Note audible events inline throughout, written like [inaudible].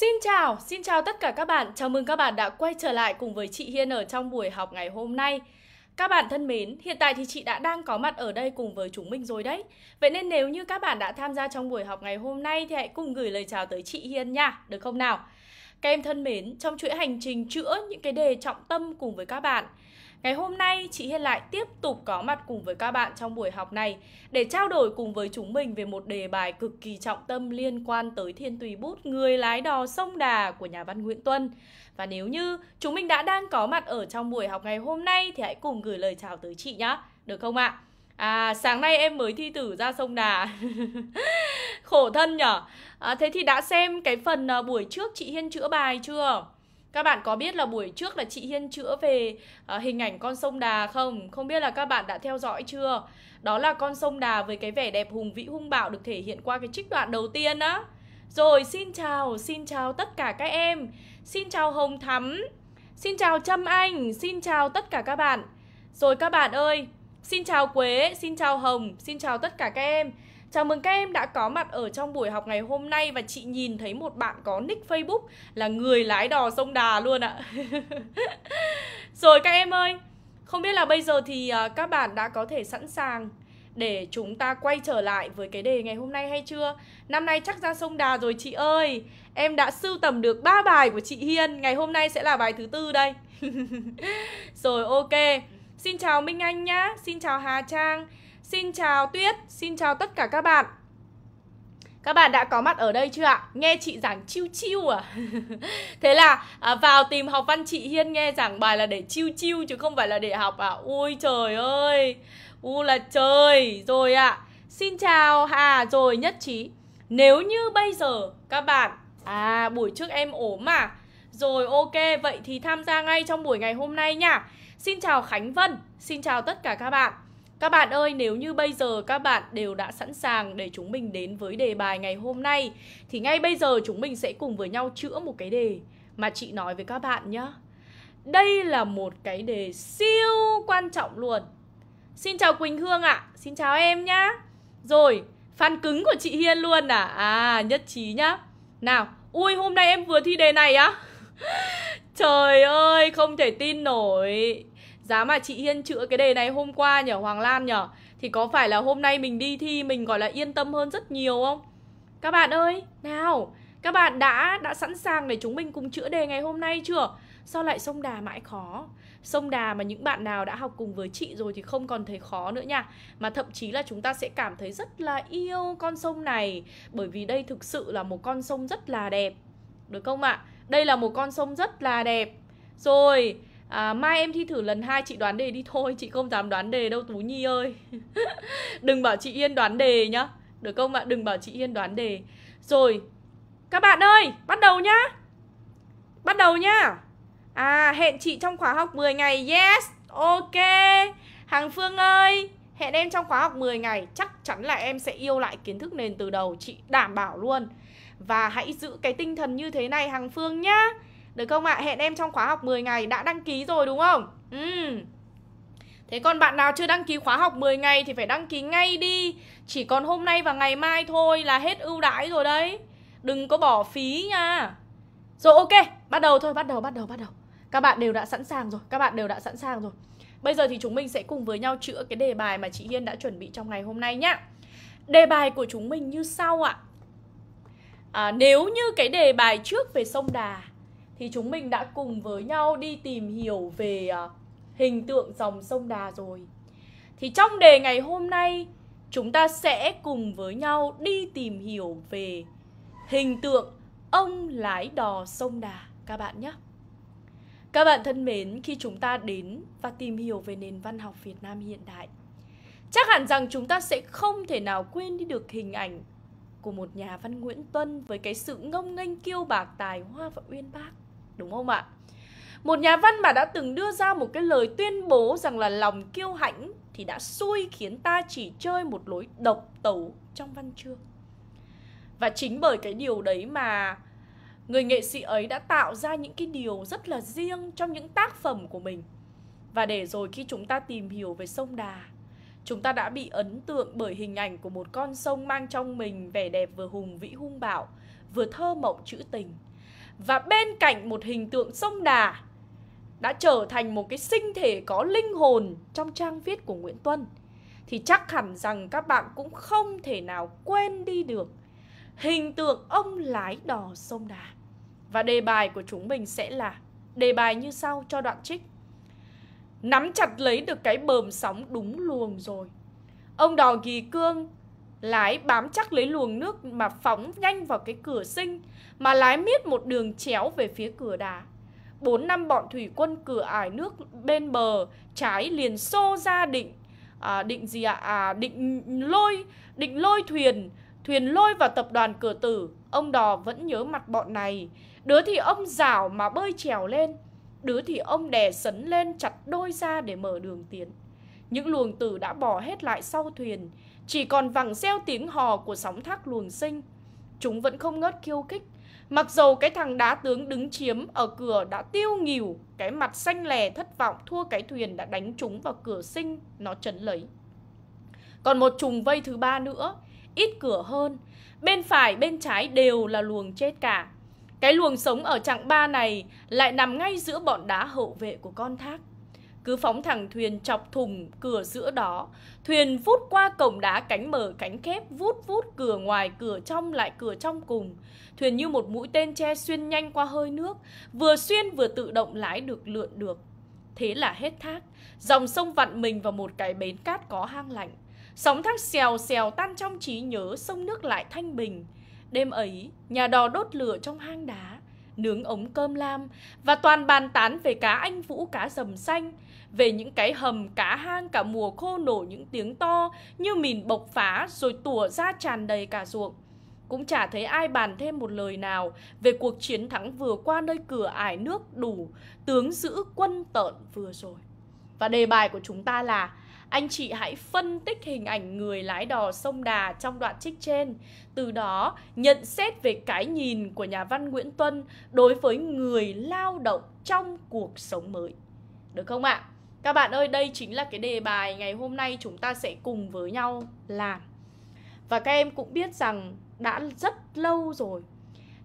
Xin chào, xin chào tất cả các bạn. Chào mừng các bạn đã quay trở lại cùng với chị Hiên ở trong buổi học ngày hôm nay. Các bạn thân mến, hiện tại thì chị đã đang có mặt ở đây cùng với chúng mình rồi đấy. Vậy nên nếu như các bạn đã tham gia trong buổi học ngày hôm nay thì hãy cùng gửi lời chào tới chị Hiên nha, được không nào? Các em thân mến, trong chuỗi hành trình chữa những cái đề trọng tâm cùng với các bạn Ngày hôm nay, chị Hiên lại tiếp tục có mặt cùng với các bạn trong buổi học này để trao đổi cùng với chúng mình về một đề bài cực kỳ trọng tâm liên quan tới Thiên Tùy Bút Người Lái Đò Sông Đà của nhà văn Nguyễn Tuân. Và nếu như chúng mình đã đang có mặt ở trong buổi học ngày hôm nay thì hãy cùng gửi lời chào tới chị nhá, được không ạ? À, sáng nay em mới thi tử ra sông Đà [laughs] Khổ thân nhở à, Thế thì đã xem cái phần à, buổi trước chị Hiên chữa bài chưa? Các bạn có biết là buổi trước là chị Hiên chữa về uh, hình ảnh con sông Đà không? Không biết là các bạn đã theo dõi chưa? Đó là con sông Đà với cái vẻ đẹp hùng vĩ hung bạo được thể hiện qua cái trích đoạn đầu tiên á. Rồi xin chào, xin chào tất cả các em. Xin chào Hồng Thắm. Xin chào Trâm Anh, xin chào tất cả các bạn. Rồi các bạn ơi, xin chào Quế, xin chào Hồng, xin chào tất cả các em. Chào mừng các em đã có mặt ở trong buổi học ngày hôm nay và chị nhìn thấy một bạn có nick Facebook là người lái đò sông Đà luôn ạ. [laughs] Rồi các em ơi, không biết là bây giờ thì à, các bạn đã có thể sẵn sàng để chúng ta quay trở lại với cái đề ngày hôm nay hay chưa? Năm nay chắc ra sông Đà rồi chị ơi. Em đã sưu tầm được 3 bài của chị Hiên, ngày hôm nay sẽ là bài thứ tư đây. [laughs] rồi ok. Xin chào Minh Anh nhá, xin chào Hà Trang. Xin chào Tuyết, xin chào tất cả các bạn các bạn đã có mặt ở đây chưa ạ? Nghe chị giảng chiêu chiêu à? [laughs] Thế là à, vào tìm học văn chị Hiên nghe giảng bài là để chiêu chiêu chứ không phải là để học à? Ui trời ơi! U là trời! Rồi ạ! À. Xin chào Hà! Rồi nhất trí! Nếu như bây giờ các bạn... À buổi trước em ốm à? Rồi ok, vậy thì tham gia ngay trong buổi ngày hôm nay nha! Xin chào Khánh Vân! Xin chào tất cả các bạn! Các bạn ơi, nếu như bây giờ các bạn đều đã sẵn sàng để chúng mình đến với đề bài ngày hôm nay thì ngay bây giờ chúng mình sẽ cùng với nhau chữa một cái đề mà chị nói với các bạn nhé. Đây là một cái đề siêu quan trọng luôn. Xin chào Quỳnh Hương ạ, à. xin chào em nhá. Rồi, fan cứng của chị Hiên luôn à? À, nhất trí nhá. Nào, ui hôm nay em vừa thi đề này á. [laughs] Trời ơi, không thể tin nổi Giá mà chị Hiên chữa cái đề này hôm qua nhở Hoàng Lan nhở Thì có phải là hôm nay mình đi thi mình gọi là yên tâm hơn rất nhiều không? Các bạn ơi, nào Các bạn đã đã sẵn sàng để chúng mình cùng chữa đề ngày hôm nay chưa? Sao lại sông đà mãi khó? Sông đà mà những bạn nào đã học cùng với chị rồi thì không còn thấy khó nữa nha Mà thậm chí là chúng ta sẽ cảm thấy rất là yêu con sông này Bởi vì đây thực sự là một con sông rất là đẹp Được không ạ? À? Đây là một con sông rất là đẹp Rồi, à, mai em thi thử lần hai chị đoán đề đi thôi chị không dám đoán đề đâu tú nhi ơi [laughs] đừng bảo chị yên đoán đề nhá được không ạ đừng bảo chị yên đoán đề rồi các bạn ơi bắt đầu nhá bắt đầu nhá à hẹn chị trong khóa học 10 ngày yes ok hằng phương ơi hẹn em trong khóa học 10 ngày chắc chắn là em sẽ yêu lại kiến thức nền từ đầu chị đảm bảo luôn và hãy giữ cái tinh thần như thế này hằng phương nhá được không ạ? À? Hẹn em trong khóa học 10 ngày đã đăng ký rồi đúng không? Ừm. Thế còn bạn nào chưa đăng ký khóa học 10 ngày thì phải đăng ký ngay đi Chỉ còn hôm nay và ngày mai thôi là hết ưu đãi rồi đấy Đừng có bỏ phí nha Rồi ok, bắt đầu thôi, bắt đầu, bắt đầu, bắt đầu Các bạn đều đã sẵn sàng rồi, các bạn đều đã sẵn sàng rồi Bây giờ thì chúng mình sẽ cùng với nhau chữa cái đề bài mà chị Hiên đã chuẩn bị trong ngày hôm nay nhá Đề bài của chúng mình như sau ạ à. Nếu như cái đề bài trước về sông Đà thì chúng mình đã cùng với nhau đi tìm hiểu về à, hình tượng dòng sông Đà rồi. Thì trong đề ngày hôm nay chúng ta sẽ cùng với nhau đi tìm hiểu về hình tượng ông lái đò sông Đà các bạn nhé. Các bạn thân mến, khi chúng ta đến và tìm hiểu về nền văn học Việt Nam hiện đại, chắc hẳn rằng chúng ta sẽ không thể nào quên đi được hình ảnh của một nhà văn Nguyễn Tuân với cái sự ngông nghênh kiêu bạc tài hoa và uyên bác đúng không ạ? Một nhà văn mà đã từng đưa ra một cái lời tuyên bố rằng là lòng kiêu hãnh thì đã xui khiến ta chỉ chơi một lối độc tấu trong văn chương. Và chính bởi cái điều đấy mà người nghệ sĩ ấy đã tạo ra những cái điều rất là riêng trong những tác phẩm của mình. Và để rồi khi chúng ta tìm hiểu về sông Đà, chúng ta đã bị ấn tượng bởi hình ảnh của một con sông mang trong mình vẻ đẹp vừa hùng vĩ hung bạo, vừa thơ mộng trữ tình, và bên cạnh một hình tượng sông Đà đã trở thành một cái sinh thể có linh hồn trong trang viết của Nguyễn Tuân thì chắc hẳn rằng các bạn cũng không thể nào quên đi được hình tượng ông lái đò sông Đà. Và đề bài của chúng mình sẽ là đề bài như sau cho đoạn trích. Nắm chặt lấy được cái bờm sóng đúng luồng rồi. Ông đò ghi cương Lái bám chắc lấy luồng nước mà phóng nhanh vào cái cửa sinh Mà lái miết một đường chéo về phía cửa đá Bốn năm bọn thủy quân cửa ải nước bên bờ trái liền xô ra định à, Định gì ạ? À? à, định lôi, định lôi thuyền Thuyền lôi vào tập đoàn cửa tử Ông đò vẫn nhớ mặt bọn này Đứa thì ông rảo mà bơi trèo lên Đứa thì ông đè sấn lên chặt đôi ra để mở đường tiến Những luồng tử đã bỏ hết lại sau thuyền chỉ còn vẳng reo tiếng hò của sóng thác luồng sinh Chúng vẫn không ngớt khiêu khích Mặc dầu cái thằng đá tướng đứng chiếm ở cửa đã tiêu nghỉu Cái mặt xanh lè thất vọng thua cái thuyền đã đánh chúng vào cửa sinh Nó chấn lấy Còn một trùng vây thứ ba nữa Ít cửa hơn Bên phải bên trái đều là luồng chết cả Cái luồng sống ở chặng ba này Lại nằm ngay giữa bọn đá hậu vệ của con thác cứ phóng thẳng thuyền chọc thùng cửa giữa đó Thuyền vút qua cổng đá cánh mở cánh khép Vút vút cửa ngoài cửa trong lại cửa trong cùng Thuyền như một mũi tên che xuyên nhanh qua hơi nước Vừa xuyên vừa tự động lái được lượn được Thế là hết thác Dòng sông vặn mình vào một cái bến cát có hang lạnh Sóng thác xèo xèo tan trong trí nhớ Sông nước lại thanh bình Đêm ấy, nhà đò đốt lửa trong hang đá nướng ống cơm lam và toàn bàn tán về cá anh vũ cá dầm xanh về những cái hầm cả hang cả mùa khô nổ những tiếng to như mìn bộc phá rồi tủa ra tràn đầy cả ruộng. Cũng chả thấy ai bàn thêm một lời nào về cuộc chiến thắng vừa qua nơi cửa ải nước đủ, tướng giữ quân tợn vừa rồi. Và đề bài của chúng ta là anh chị hãy phân tích hình ảnh người lái đò sông Đà trong đoạn trích trên. Từ đó, nhận xét về cái nhìn của nhà văn Nguyễn Tuân đối với người lao động trong cuộc sống mới. Được không ạ? À? Các bạn ơi, đây chính là cái đề bài ngày hôm nay chúng ta sẽ cùng với nhau làm. Và các em cũng biết rằng đã rất lâu rồi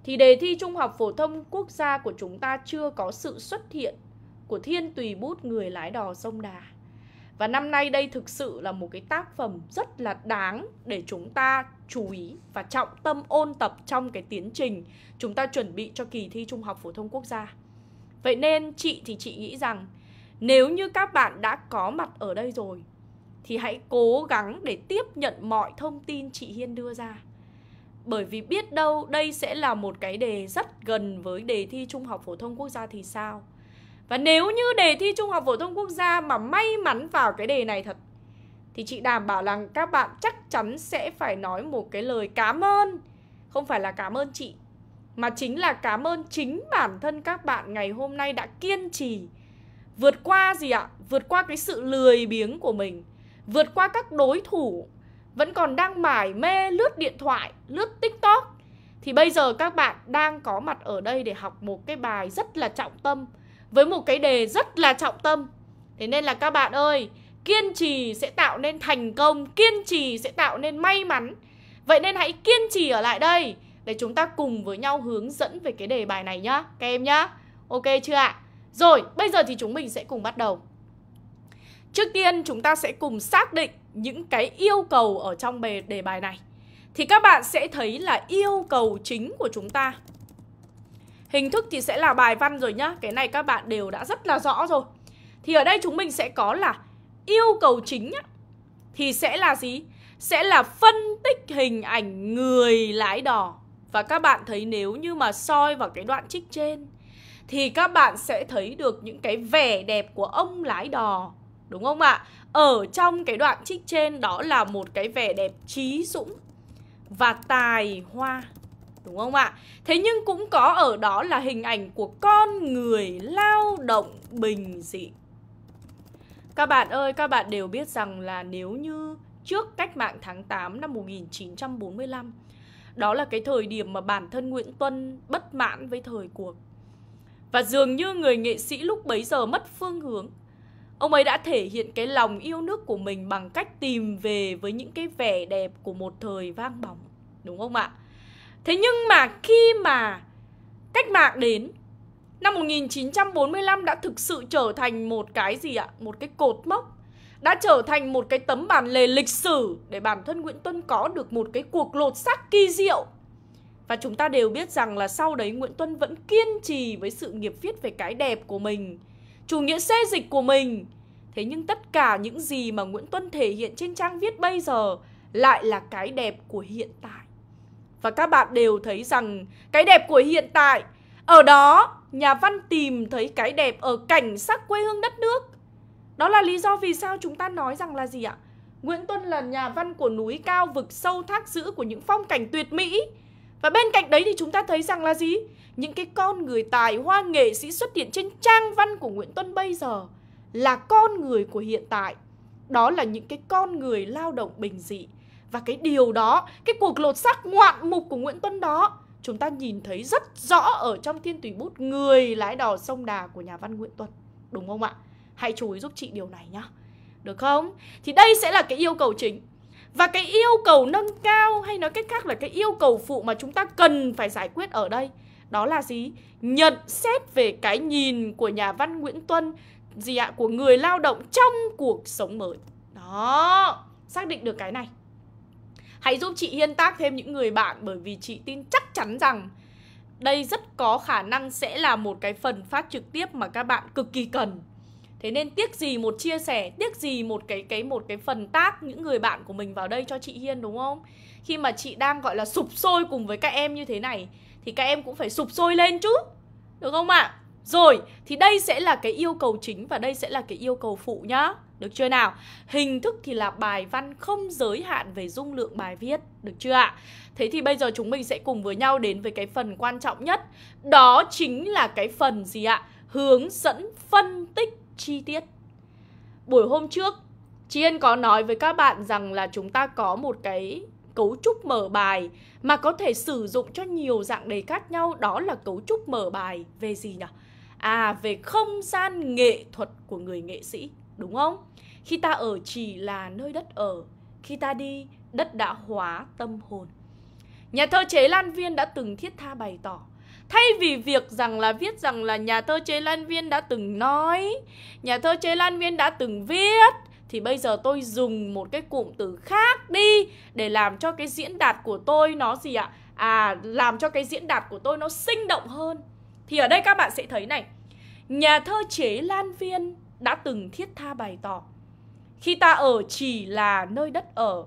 thì đề thi Trung học phổ thông quốc gia của chúng ta chưa có sự xuất hiện của Thiên Tùy Bút Người Lái Đò Sông Đà. Và năm nay đây thực sự là một cái tác phẩm rất là đáng để chúng ta chú ý và trọng tâm ôn tập trong cái tiến trình chúng ta chuẩn bị cho kỳ thi Trung học phổ thông quốc gia. Vậy nên chị thì chị nghĩ rằng nếu như các bạn đã có mặt ở đây rồi thì hãy cố gắng để tiếp nhận mọi thông tin chị Hiên đưa ra. Bởi vì biết đâu đây sẽ là một cái đề rất gần với đề thi Trung học Phổ thông Quốc gia thì sao? Và nếu như đề thi Trung học Phổ thông Quốc gia mà may mắn vào cái đề này thật thì chị đảm bảo rằng các bạn chắc chắn sẽ phải nói một cái lời cảm ơn. Không phải là cảm ơn chị, mà chính là cảm ơn chính bản thân các bạn ngày hôm nay đã kiên trì vượt qua gì ạ vượt qua cái sự lười biếng của mình vượt qua các đối thủ vẫn còn đang mải mê lướt điện thoại lướt tiktok thì bây giờ các bạn đang có mặt ở đây để học một cái bài rất là trọng tâm với một cái đề rất là trọng tâm thế nên là các bạn ơi kiên trì sẽ tạo nên thành công kiên trì sẽ tạo nên may mắn vậy nên hãy kiên trì ở lại đây để chúng ta cùng với nhau hướng dẫn về cái đề bài này nhá các em nhá ok chưa ạ rồi, bây giờ thì chúng mình sẽ cùng bắt đầu. Trước tiên chúng ta sẽ cùng xác định những cái yêu cầu ở trong đề, đề bài này. Thì các bạn sẽ thấy là yêu cầu chính của chúng ta. Hình thức thì sẽ là bài văn rồi nhá. Cái này các bạn đều đã rất là rõ rồi. Thì ở đây chúng mình sẽ có là yêu cầu chính á, thì sẽ là gì? Sẽ là phân tích hình ảnh người lái đò. Và các bạn thấy nếu như mà soi vào cái đoạn trích trên thì các bạn sẽ thấy được những cái vẻ đẹp của ông lái đò đúng không ạ? Ở trong cái đoạn trích trên đó là một cái vẻ đẹp trí dũng và tài hoa đúng không ạ? Thế nhưng cũng có ở đó là hình ảnh của con người lao động bình dị. Các bạn ơi, các bạn đều biết rằng là nếu như trước cách mạng tháng 8 năm 1945 đó là cái thời điểm mà bản thân Nguyễn Tuân bất mãn với thời cuộc và dường như người nghệ sĩ lúc bấy giờ mất phương hướng Ông ấy đã thể hiện cái lòng yêu nước của mình bằng cách tìm về với những cái vẻ đẹp của một thời vang bóng Đúng không ạ? Thế nhưng mà khi mà cách mạng đến Năm 1945 đã thực sự trở thành một cái gì ạ? Một cái cột mốc Đã trở thành một cái tấm bản lề lịch sử Để bản thân Nguyễn Tuân có được một cái cuộc lột xác kỳ diệu và chúng ta đều biết rằng là sau đấy Nguyễn Tuân vẫn kiên trì với sự nghiệp viết về cái đẹp của mình, chủ nghĩa xê dịch của mình. Thế nhưng tất cả những gì mà Nguyễn Tuân thể hiện trên trang viết bây giờ lại là cái đẹp của hiện tại. Và các bạn đều thấy rằng cái đẹp của hiện tại, ở đó nhà văn tìm thấy cái đẹp ở cảnh sắc quê hương đất nước. Đó là lý do vì sao chúng ta nói rằng là gì ạ? Nguyễn Tuân là nhà văn của núi cao vực sâu thác dữ của những phong cảnh tuyệt mỹ và bên cạnh đấy thì chúng ta thấy rằng là gì? Những cái con người tài hoa nghệ sĩ xuất hiện trên trang văn của Nguyễn Tuân bây giờ là con người của hiện tại. Đó là những cái con người lao động bình dị. Và cái điều đó, cái cuộc lột xác ngoạn mục của Nguyễn Tuân đó chúng ta nhìn thấy rất rõ ở trong Thiên Tùy Bút Người lái đò sông đà của nhà văn Nguyễn Tuân. Đúng không ạ? Hãy chú ý giúp chị điều này nhá. Được không? Thì đây sẽ là cái yêu cầu chính và cái yêu cầu nâng cao hay nói cách khác là cái yêu cầu phụ mà chúng ta cần phải giải quyết ở đây đó là gì? Nhận xét về cái nhìn của nhà văn Nguyễn Tuân gì ạ? À, của người lao động trong cuộc sống mới. Đó, xác định được cái này. Hãy giúp chị Hiên tác thêm những người bạn bởi vì chị tin chắc chắn rằng đây rất có khả năng sẽ là một cái phần phát trực tiếp mà các bạn cực kỳ cần thế nên tiếc gì một chia sẻ tiếc gì một cái cái một cái phần tác những người bạn của mình vào đây cho chị hiên đúng không khi mà chị đang gọi là sụp sôi cùng với các em như thế này thì các em cũng phải sụp sôi lên chứ được không ạ à? Rồi, thì đây sẽ là cái yêu cầu chính và đây sẽ là cái yêu cầu phụ nhá. Được chưa nào? Hình thức thì là bài văn không giới hạn về dung lượng bài viết. Được chưa ạ? Thế thì bây giờ chúng mình sẽ cùng với nhau đến với cái phần quan trọng nhất. Đó chính là cái phần gì ạ? Hướng dẫn phân tích chi tiết. Buổi hôm trước, chị yên có nói với các bạn rằng là chúng ta có một cái cấu trúc mở bài mà có thể sử dụng cho nhiều dạng đề khác nhau đó là cấu trúc mở bài về gì nhỉ? À về không gian nghệ thuật của người nghệ sĩ, đúng không? Khi ta ở chỉ là nơi đất ở, khi ta đi, đất đã hóa tâm hồn. Nhà thơ Chế Lan Viên đã từng thiết tha bày tỏ Thay vì việc rằng là viết rằng là nhà thơ Chế Lan Viên đã từng nói, nhà thơ Chế Lan Viên đã từng viết, thì bây giờ tôi dùng một cái cụm từ khác đi để làm cho cái diễn đạt của tôi nó gì ạ? À, làm cho cái diễn đạt của tôi nó sinh động hơn. Thì ở đây các bạn sẽ thấy này, nhà thơ Chế Lan Viên đã từng thiết tha bày tỏ khi ta ở chỉ là nơi đất ở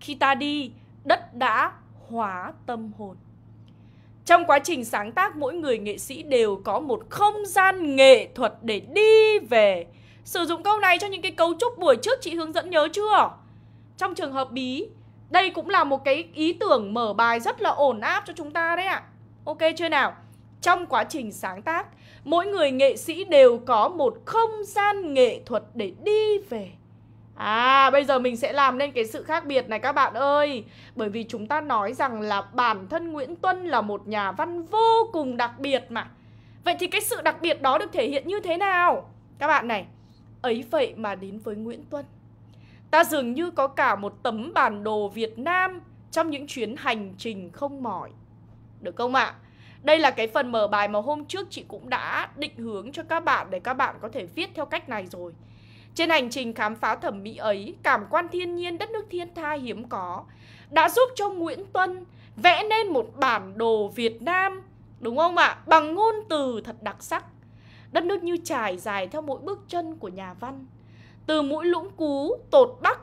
khi ta đi đất đã hóa tâm hồn trong quá trình sáng tác, mỗi người nghệ sĩ đều có một không gian nghệ thuật để đi về. Sử dụng câu này cho những cái cấu trúc buổi trước chị hướng dẫn nhớ chưa? Trong trường hợp bí, đây cũng là một cái ý tưởng mở bài rất là ổn áp cho chúng ta đấy ạ. Ok chưa nào? Trong quá trình sáng tác, mỗi người nghệ sĩ đều có một không gian nghệ thuật để đi về. À bây giờ mình sẽ làm nên cái sự khác biệt này các bạn ơi Bởi vì chúng ta nói rằng là bản thân Nguyễn Tuân là một nhà văn vô cùng đặc biệt mà Vậy thì cái sự đặc biệt đó được thể hiện như thế nào? Các bạn này Ấy vậy mà đến với Nguyễn Tuân Ta dường như có cả một tấm bản đồ Việt Nam Trong những chuyến hành trình không mỏi Được không ạ? À? Đây là cái phần mở bài mà hôm trước chị cũng đã định hướng cho các bạn Để các bạn có thể viết theo cách này rồi trên hành trình khám phá thẩm mỹ ấy, cảm quan thiên nhiên đất nước thiên tha hiếm có đã giúp cho Nguyễn Tuân vẽ nên một bản đồ Việt Nam, đúng không ạ? Bằng ngôn từ thật đặc sắc. Đất nước như trải dài theo mỗi bước chân của nhà văn. Từ mũi lũng cú, tột bắc,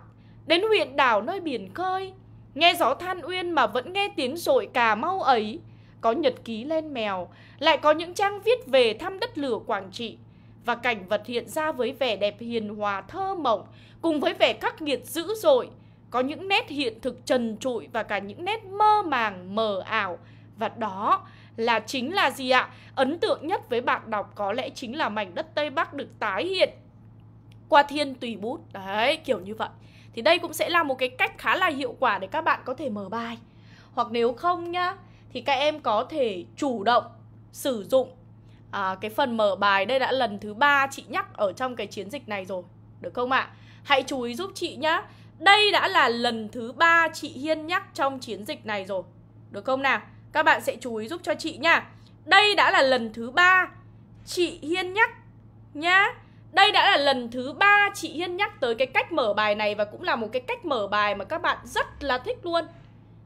đến huyện đảo nơi biển khơi, nghe gió than uyên mà vẫn nghe tiếng rội cà mau ấy, có nhật ký lên mèo, lại có những trang viết về thăm đất lửa Quảng Trị, và cảnh vật hiện ra với vẻ đẹp hiền hòa thơ mộng cùng với vẻ khắc nghiệt dữ dội, có những nét hiện thực trần trụi và cả những nét mơ màng mờ ảo và đó là chính là gì ạ? Ấn tượng nhất với bạn đọc có lẽ chính là mảnh đất Tây Bắc được tái hiện qua thiên tùy bút. Đấy, kiểu như vậy. Thì đây cũng sẽ là một cái cách khá là hiệu quả để các bạn có thể mở bài. Hoặc nếu không nhá, thì các em có thể chủ động sử dụng à, cái phần mở bài đây đã lần thứ ba chị nhắc ở trong cái chiến dịch này rồi được không ạ hãy chú ý giúp chị nhá đây đã là lần thứ ba chị hiên nhắc trong chiến dịch này rồi được không nào các bạn sẽ chú ý giúp cho chị nhá đây đã là lần thứ ba chị hiên nhắc nhá đây đã là lần thứ ba chị Hiên nhắc tới cái cách mở bài này và cũng là một cái cách mở bài mà các bạn rất là thích luôn.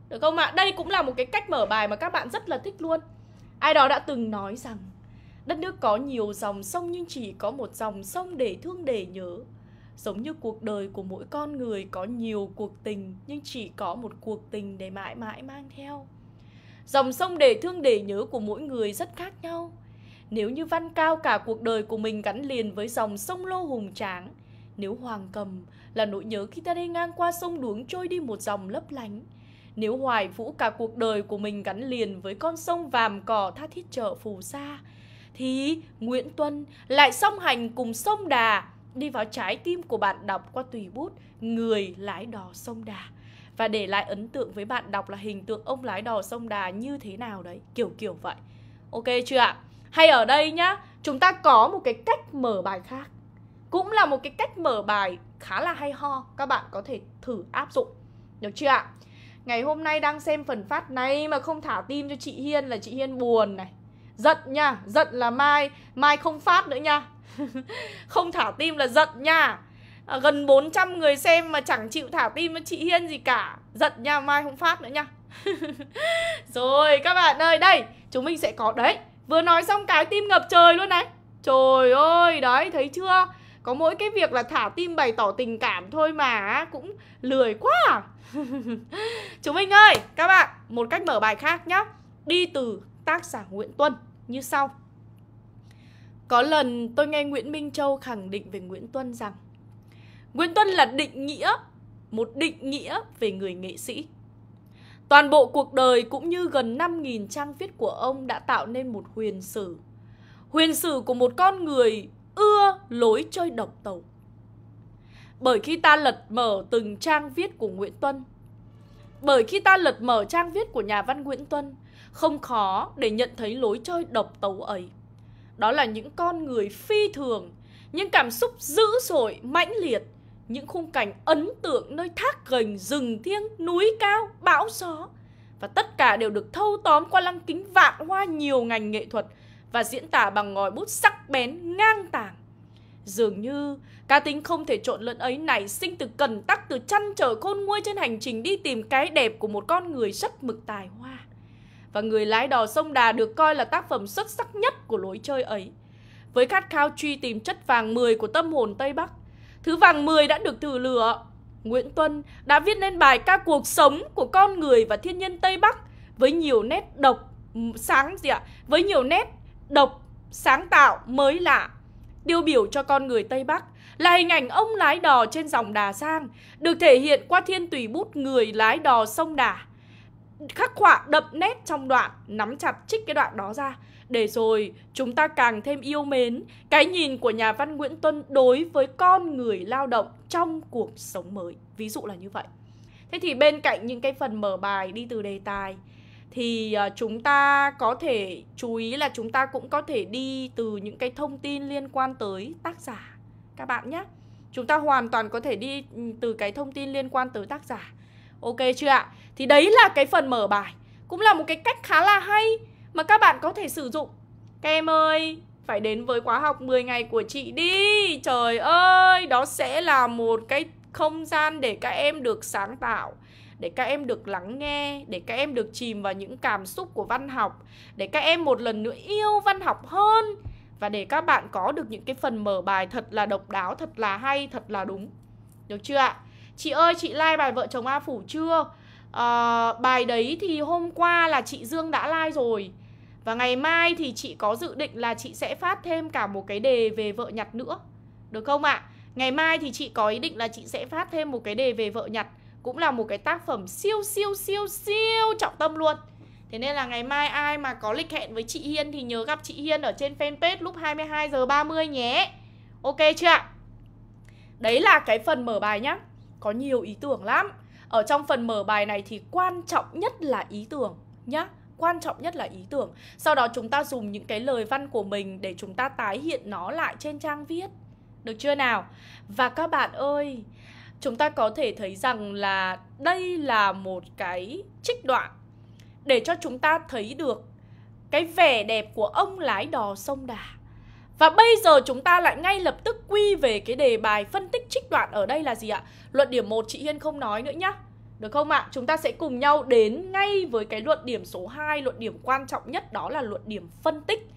Được không ạ? Đây cũng là một cái cách mở bài mà các bạn rất là thích luôn. Ai đó đã từng nói rằng Đất nước có nhiều dòng sông nhưng chỉ có một dòng sông để thương để nhớ. Giống như cuộc đời của mỗi con người có nhiều cuộc tình nhưng chỉ có một cuộc tình để mãi mãi mang theo. Dòng sông để thương để nhớ của mỗi người rất khác nhau. Nếu như Văn Cao cả cuộc đời của mình gắn liền với dòng sông Lô Hùng Tráng, nếu Hoàng Cầm là nỗi nhớ khi ta đi ngang qua sông đuống trôi đi một dòng lấp lánh, nếu Hoài Vũ cả cuộc đời của mình gắn liền với con sông Vàm Cỏ Tha Thiết Chợ Phù Sa, thì Nguyễn Tuân lại song hành cùng sông Đà đi vào trái tim của bạn đọc qua tùy bút Người lái đò sông Đà và để lại ấn tượng với bạn đọc là hình tượng ông lái đò sông Đà như thế nào đấy, kiểu kiểu vậy. Ok chưa ạ? Hay ở đây nhá, chúng ta có một cái cách mở bài khác. Cũng là một cái cách mở bài khá là hay ho, các bạn có thể thử áp dụng. Được chưa ạ? Ngày hôm nay đang xem phần phát này mà không thả tim cho chị Hiên là chị Hiên buồn này. Giận nha, giận là mai Mai không phát nữa nha [laughs] Không thả tim là giận nha à, Gần 400 người xem mà chẳng chịu thả tim với chị Hiên gì cả Giận nha, mai không phát nữa nha [laughs] Rồi các bạn ơi, đây Chúng mình sẽ có, đấy Vừa nói xong cái tim ngập trời luôn này Trời ơi, đấy, thấy chưa Có mỗi cái việc là thả tim bày tỏ tình cảm thôi mà Cũng lười quá [laughs] Chúng mình ơi, các bạn Một cách mở bài khác nhá Đi từ tác giả Nguyễn Tuân như sau. Có lần tôi nghe Nguyễn Minh Châu khẳng định về Nguyễn Tuân rằng Nguyễn Tuân là định nghĩa, một định nghĩa về người nghệ sĩ. Toàn bộ cuộc đời cũng như gần 5.000 trang viết của ông đã tạo nên một huyền sử. Huyền sử của một con người ưa lối chơi độc tàu. Bởi khi ta lật mở từng trang viết của Nguyễn Tuân, bởi khi ta lật mở trang viết của nhà văn Nguyễn Tuân, không khó để nhận thấy lối chơi độc tấu ấy. Đó là những con người phi thường, những cảm xúc dữ dội, mãnh liệt, những khung cảnh ấn tượng nơi thác gành, rừng thiêng, núi cao, bão gió. Và tất cả đều được thâu tóm qua lăng kính vạn hoa nhiều ngành nghệ thuật và diễn tả bằng ngòi bút sắc bén, ngang tàng. Dường như cá tính không thể trộn lẫn ấy nảy sinh từ cần tắc từ chăn trở khôn nguôi trên hành trình đi tìm cái đẹp của một con người rất mực tài hoa và Người lái đò sông Đà được coi là tác phẩm xuất sắc nhất của lối chơi ấy. Với khát khao truy tìm chất vàng 10 của tâm hồn Tây Bắc, thứ vàng 10 đã được thử lựa. Nguyễn Tuân đã viết nên bài ca cuộc sống của con người và thiên nhiên Tây Bắc với nhiều nét độc sáng gì ạ? Với nhiều nét độc sáng tạo mới lạ tiêu biểu cho con người Tây Bắc là hình ảnh ông lái đò trên dòng Đà Sang, được thể hiện qua thiên tùy bút người lái đò sông Đà khắc họa đậm nét trong đoạn nắm chặt trích cái đoạn đó ra để rồi chúng ta càng thêm yêu mến cái nhìn của nhà văn Nguyễn Tuân đối với con người lao động trong cuộc sống mới ví dụ là như vậy thế thì bên cạnh những cái phần mở bài đi từ đề tài thì ờ, chúng ta có thể chú ý là chúng ta cũng có thể đi từ những cái thông tin liên quan tới tác giả các bạn nhé chúng ta hoàn toàn có thể đi ừ, từ cái thông tin liên quan tới tác giả ok chưa ạ thì đấy là cái phần mở bài Cũng là một cái cách khá là hay Mà các bạn có thể sử dụng Các em ơi phải đến với khóa học 10 ngày của chị đi Trời ơi Đó sẽ là một cái không gian để các em được sáng tạo để các em được lắng nghe, để các em được chìm vào những cảm xúc của văn học, để các em một lần nữa yêu văn học hơn và để các bạn có được những cái phần mở bài thật là độc đáo, thật là hay, thật là đúng. Được chưa ạ? Chị ơi, chị like bài vợ chồng A Phủ chưa? à, bài đấy thì hôm qua là chị Dương đã like rồi và ngày mai thì chị có dự định là chị sẽ phát thêm cả một cái đề về vợ nhặt nữa Được không ạ? À? Ngày mai thì chị có ý định là chị sẽ phát thêm một cái đề về vợ nhặt Cũng là một cái tác phẩm siêu siêu siêu siêu trọng tâm luôn Thế nên là ngày mai ai mà có lịch hẹn với chị Hiên thì nhớ gặp chị Hiên ở trên fanpage lúc 22 giờ 30 nhé Ok chưa ạ? Đấy là cái phần mở bài nhá Có nhiều ý tưởng lắm ở trong phần mở bài này thì quan trọng nhất là ý tưởng nhá quan trọng nhất là ý tưởng sau đó chúng ta dùng những cái lời văn của mình để chúng ta tái hiện nó lại trên trang viết được chưa nào và các bạn ơi chúng ta có thể thấy rằng là đây là một cái trích đoạn để cho chúng ta thấy được cái vẻ đẹp của ông lái đò sông đà và bây giờ chúng ta lại ngay lập tức quy về cái đề bài phân tích trích đoạn ở đây là gì ạ? Luận điểm 1 chị Hiên không nói nữa nhá. Được không ạ? Chúng ta sẽ cùng nhau đến ngay với cái luận điểm số 2, luận điểm quan trọng nhất đó là luận điểm phân tích.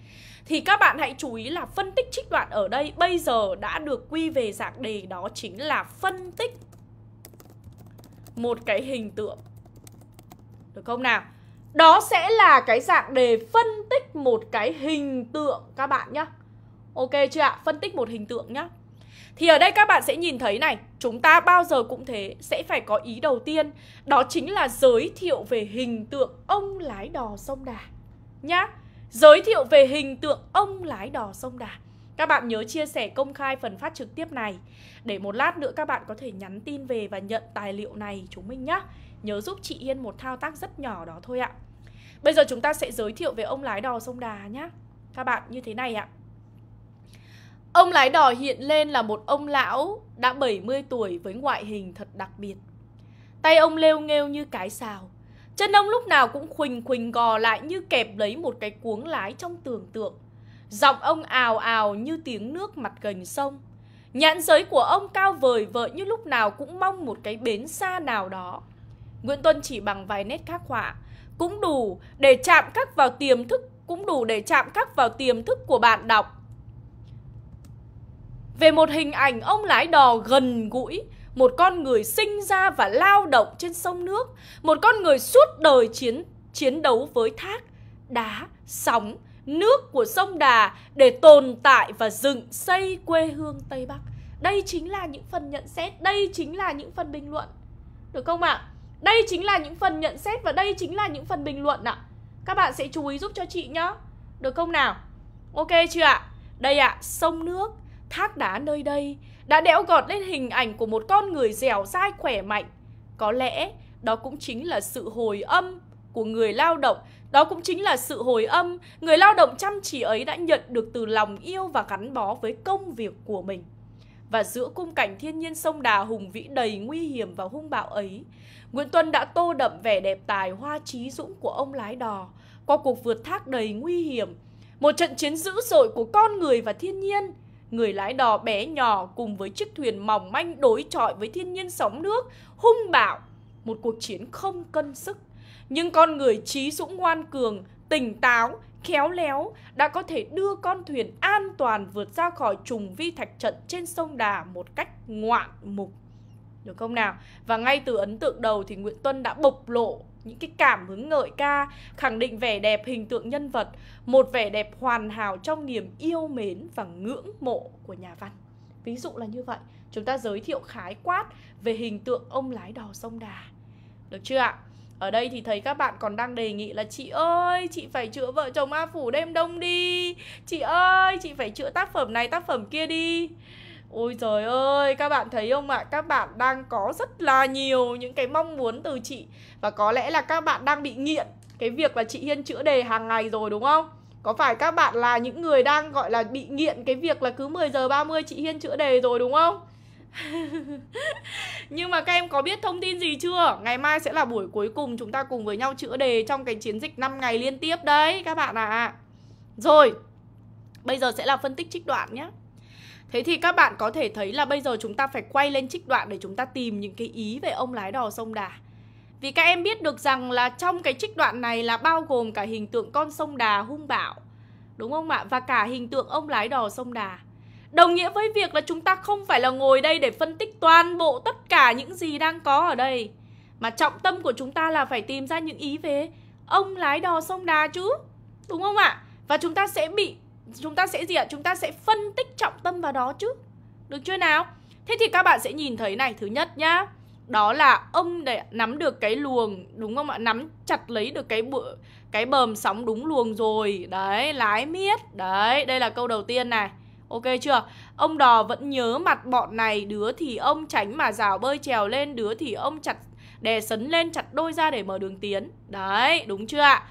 Thì các bạn hãy chú ý là phân tích trích đoạn ở đây bây giờ đã được quy về dạng đề đó chính là phân tích một cái hình tượng. Được không nào? Đó sẽ là cái dạng đề phân tích một cái hình tượng các bạn nhé Ok chưa ạ? Phân tích một hình tượng nhá. Thì ở đây các bạn sẽ nhìn thấy này, chúng ta bao giờ cũng thế sẽ phải có ý đầu tiên, đó chính là giới thiệu về hình tượng ông lái đò sông Đà. Nhá, giới thiệu về hình tượng ông lái đò sông Đà. Các bạn nhớ chia sẻ công khai phần phát trực tiếp này để một lát nữa các bạn có thể nhắn tin về và nhận tài liệu này chúng mình nhá. Nhớ giúp chị Yên một thao tác rất nhỏ đó thôi ạ. Bây giờ chúng ta sẽ giới thiệu về ông lái đò sông Đà nhá. Các bạn như thế này ạ. Ông lái đò hiện lên là một ông lão đã 70 tuổi với ngoại hình thật đặc biệt. Tay ông lêu nghêu như cái xào, chân ông lúc nào cũng khuỳnh khuỳnh gò lại như kẹp lấy một cái cuống lái trong tưởng tượng. Giọng ông ào ào như tiếng nước mặt gần sông. Nhãn giới của ông cao vời vợi như lúc nào cũng mong một cái bến xa nào đó. Nguyễn Tuân chỉ bằng vài nét khắc họa, cũng đủ để chạm khắc vào tiềm thức, cũng đủ để chạm khắc vào tiềm thức của bạn đọc về một hình ảnh ông lái đò gần gũi, một con người sinh ra và lao động trên sông nước, một con người suốt đời chiến chiến đấu với thác, đá, sóng, nước của sông Đà để tồn tại và dựng xây quê hương Tây Bắc. Đây chính là những phần nhận xét, đây chính là những phần bình luận. Được không ạ? À? Đây chính là những phần nhận xét và đây chính là những phần bình luận ạ. À. Các bạn sẽ chú ý giúp cho chị nhá. Được không nào? Ok chưa ạ? À? Đây ạ, à, sông nước, Thác đá nơi đây đã đẽo gọt lên hình ảnh của một con người dẻo dai khỏe mạnh. Có lẽ đó cũng chính là sự hồi âm của người lao động đó cũng chính là sự hồi âm người lao động chăm chỉ ấy đã nhận được từ lòng yêu và gắn bó với công việc của mình. Và giữa cung cảnh thiên nhiên sông Đà hùng vĩ đầy nguy hiểm và hung bạo ấy, Nguyễn Tuân đã tô đậm vẻ đẹp tài hoa trí dũng của ông lái đò qua cuộc vượt thác đầy nguy hiểm, một trận chiến dữ dội của con người và thiên nhiên Người lái đò bé nhỏ cùng với chiếc thuyền mỏng manh đối chọi với thiên nhiên sóng nước, hung bạo. Một cuộc chiến không cân sức. Nhưng con người trí dũng ngoan cường, tỉnh táo, khéo léo đã có thể đưa con thuyền an toàn vượt ra khỏi trùng vi thạch trận trên sông Đà một cách ngoạn mục. Được không nào? Và ngay từ ấn tượng đầu thì Nguyễn Tuân đã bộc lộ những cái cảm hứng ngợi ca khẳng định vẻ đẹp hình tượng nhân vật một vẻ đẹp hoàn hảo trong niềm yêu mến và ngưỡng mộ của nhà văn ví dụ là như vậy chúng ta giới thiệu khái quát về hình tượng ông lái đò sông đà được chưa ạ ở đây thì thấy các bạn còn đang đề nghị là chị ơi chị phải chữa vợ chồng a phủ đêm đông đi chị ơi chị phải chữa tác phẩm này tác phẩm kia đi Ôi trời ơi, các bạn thấy không ạ? Các bạn đang có rất là nhiều những cái mong muốn từ chị Và có lẽ là các bạn đang bị nghiện cái việc là chị Hiên chữa đề hàng ngày rồi đúng không? Có phải các bạn là những người đang gọi là bị nghiện cái việc là cứ 10 giờ 30 chị Hiên chữa đề rồi đúng không? [laughs] Nhưng mà các em có biết thông tin gì chưa? Ngày mai sẽ là buổi cuối cùng chúng ta cùng với nhau chữa đề trong cái chiến dịch 5 ngày liên tiếp đấy các bạn ạ. À. Rồi, bây giờ sẽ là phân tích trích đoạn nhé. Thế thì các bạn có thể thấy là bây giờ chúng ta phải quay lên trích đoạn để chúng ta tìm những cái ý về ông lái đò sông Đà. Vì các em biết được rằng là trong cái trích đoạn này là bao gồm cả hình tượng con sông Đà hung bạo. Đúng không ạ? Và cả hình tượng ông lái đò sông Đà. Đồng nghĩa với việc là chúng ta không phải là ngồi đây để phân tích toàn bộ tất cả những gì đang có ở đây. Mà trọng tâm của chúng ta là phải tìm ra những ý về ông lái đò sông Đà chứ. Đúng không ạ? Và chúng ta sẽ bị chúng ta sẽ gì ạ? Chúng ta sẽ phân tích trọng tâm vào đó chứ. Được chưa nào? Thế thì các bạn sẽ nhìn thấy này, thứ nhất nhá. Đó là ông để nắm được cái luồng đúng không ạ? Nắm chặt lấy được cái bự cái bờm sóng đúng luồng rồi. Đấy, lái miết. Đấy, đây là câu đầu tiên này. Ok chưa? Ông đò vẫn nhớ mặt bọn này, đứa thì ông tránh mà rào bơi trèo lên, đứa thì ông chặt đè sấn lên chặt đôi ra để mở đường tiến. Đấy, đúng chưa ạ?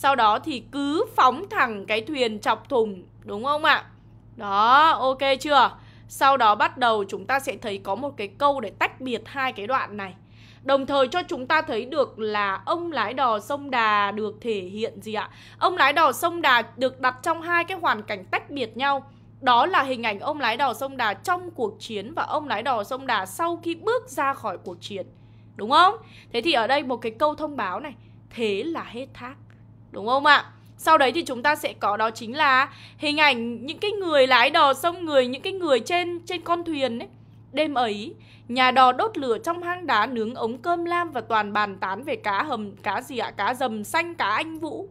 Sau đó thì cứ phóng thẳng cái thuyền chọc thùng Đúng không ạ? Đó, ok chưa? Sau đó bắt đầu chúng ta sẽ thấy có một cái câu để tách biệt hai cái đoạn này Đồng thời cho chúng ta thấy được là ông lái đò sông Đà được thể hiện gì ạ? Ông lái đò sông Đà được đặt trong hai cái hoàn cảnh tách biệt nhau đó là hình ảnh ông lái đò sông Đà trong cuộc chiến và ông lái đò sông Đà sau khi bước ra khỏi cuộc chiến. Đúng không? Thế thì ở đây một cái câu thông báo này, thế là hết thác đúng không ạ? Sau đấy thì chúng ta sẽ có đó chính là hình ảnh những cái người lái đò sông người những cái người trên trên con thuyền ấy. Đêm ấy, nhà đò đốt lửa trong hang đá nướng ống cơm lam và toàn bàn tán về cá hầm, cá gì ạ, cá dầm xanh, cá anh vũ.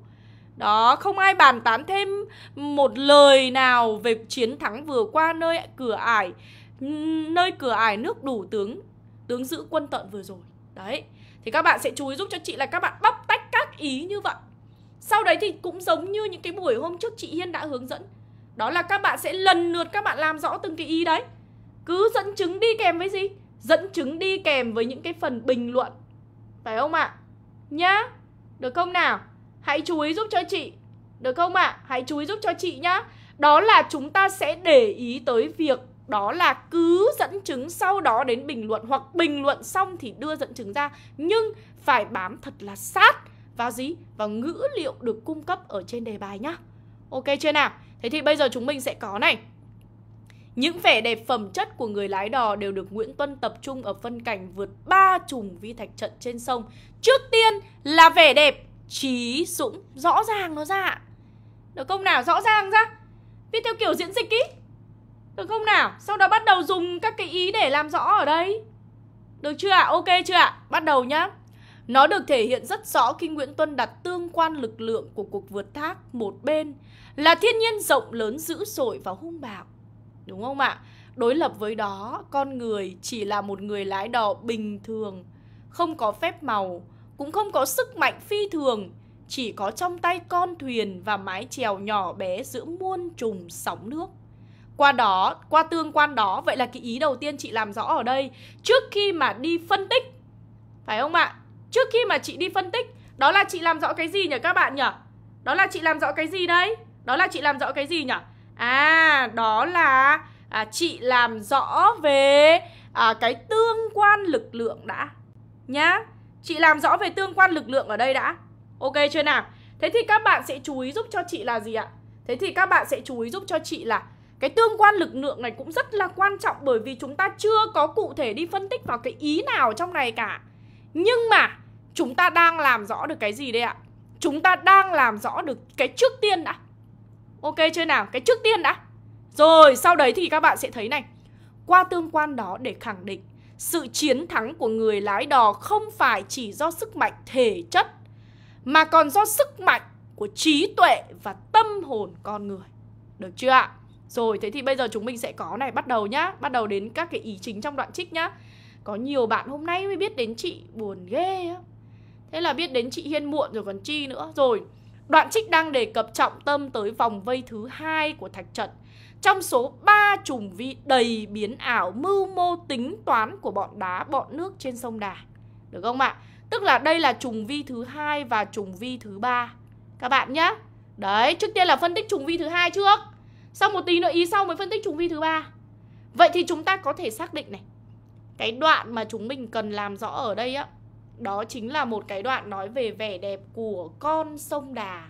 Đó, không ai bàn tán thêm một lời nào về chiến thắng vừa qua nơi cửa ải nơi cửa ải nước đủ tướng tướng giữ quân tận vừa rồi. Đấy. Thì các bạn sẽ chú ý giúp cho chị là các bạn bóc tách các ý như vậy. Sau đấy thì cũng giống như những cái buổi hôm trước chị Hiên đã hướng dẫn Đó là các bạn sẽ lần lượt các bạn làm rõ từng cái ý đấy Cứ dẫn chứng đi kèm với gì? Dẫn chứng đi kèm với những cái phần bình luận Phải không ạ? Nhá Được không nào? Hãy chú ý giúp cho chị Được không ạ? Hãy chú ý giúp cho chị nhá Đó là chúng ta sẽ để ý tới việc đó là cứ dẫn chứng sau đó đến bình luận hoặc bình luận xong thì đưa dẫn chứng ra nhưng phải bám thật là sát vào gì? Vào ngữ liệu được cung cấp ở trên đề bài nhá. Ok chưa nào? Thế thì bây giờ chúng mình sẽ có này. Những vẻ đẹp phẩm chất của người lái đò đều được Nguyễn Tuân tập trung ở phân cảnh vượt ba trùng vi thạch trận trên sông. Trước tiên là vẻ đẹp trí dũng rõ ràng nó ra. Được không nào? Rõ ràng ra. Viết theo kiểu diễn dịch ý. Được không nào? Sau đó bắt đầu dùng các cái ý để làm rõ ở đây. Được chưa ạ? À? Ok chưa ạ? À? Bắt đầu nhá. Nó được thể hiện rất rõ khi Nguyễn Tuân đặt tương quan lực lượng của cuộc vượt thác một bên là thiên nhiên rộng lớn dữ dội và hung bạo. Đúng không ạ? Đối lập với đó, con người chỉ là một người lái đò bình thường, không có phép màu, cũng không có sức mạnh phi thường, chỉ có trong tay con thuyền và mái chèo nhỏ bé giữa muôn trùng sóng nước. Qua đó, qua tương quan đó, vậy là cái ý đầu tiên chị làm rõ ở đây trước khi mà đi phân tích. Phải không ạ? Trước khi mà chị đi phân tích Đó là chị làm rõ cái gì nhỉ các bạn nhỉ Đó là chị làm rõ cái gì đấy Đó là chị làm rõ cái gì nhỉ À đó là à, chị làm rõ về à, cái tương quan lực lượng đã Nhá Chị làm rõ về tương quan lực lượng ở đây đã Ok chưa nào Thế thì các bạn sẽ chú ý giúp cho chị là gì ạ Thế thì các bạn sẽ chú ý giúp cho chị là cái tương quan lực lượng này cũng rất là quan trọng bởi vì chúng ta chưa có cụ thể đi phân tích vào cái ý nào trong này cả nhưng mà chúng ta đang làm rõ được cái gì đây ạ? Chúng ta đang làm rõ được cái trước tiên đã Ok chưa nào? Cái trước tiên đã Rồi sau đấy thì các bạn sẽ thấy này Qua tương quan đó để khẳng định Sự chiến thắng của người lái đò không phải chỉ do sức mạnh thể chất Mà còn do sức mạnh của trí tuệ và tâm hồn con người Được chưa ạ? Rồi, thế thì bây giờ chúng mình sẽ có này bắt đầu nhá Bắt đầu đến các cái ý chính trong đoạn trích nhá có nhiều bạn hôm nay mới biết đến chị Buồn ghê á Thế là biết đến chị Hiên muộn rồi còn chi nữa Rồi Đoạn trích đang đề cập trọng tâm tới vòng vây thứ hai của thạch trận Trong số 3 trùng vi đầy biến ảo mưu mô tính toán của bọn đá bọn nước trên sông Đà Được không ạ? Tức là đây là trùng vi thứ hai và trùng vi thứ ba Các bạn nhé Đấy, trước tiên là phân tích trùng vi thứ hai trước sau một tí nữa ý sau mới phân tích trùng vi thứ ba Vậy thì chúng ta có thể xác định này cái đoạn mà chúng mình cần làm rõ ở đây á đó chính là một cái đoạn nói về vẻ đẹp của con sông Đà.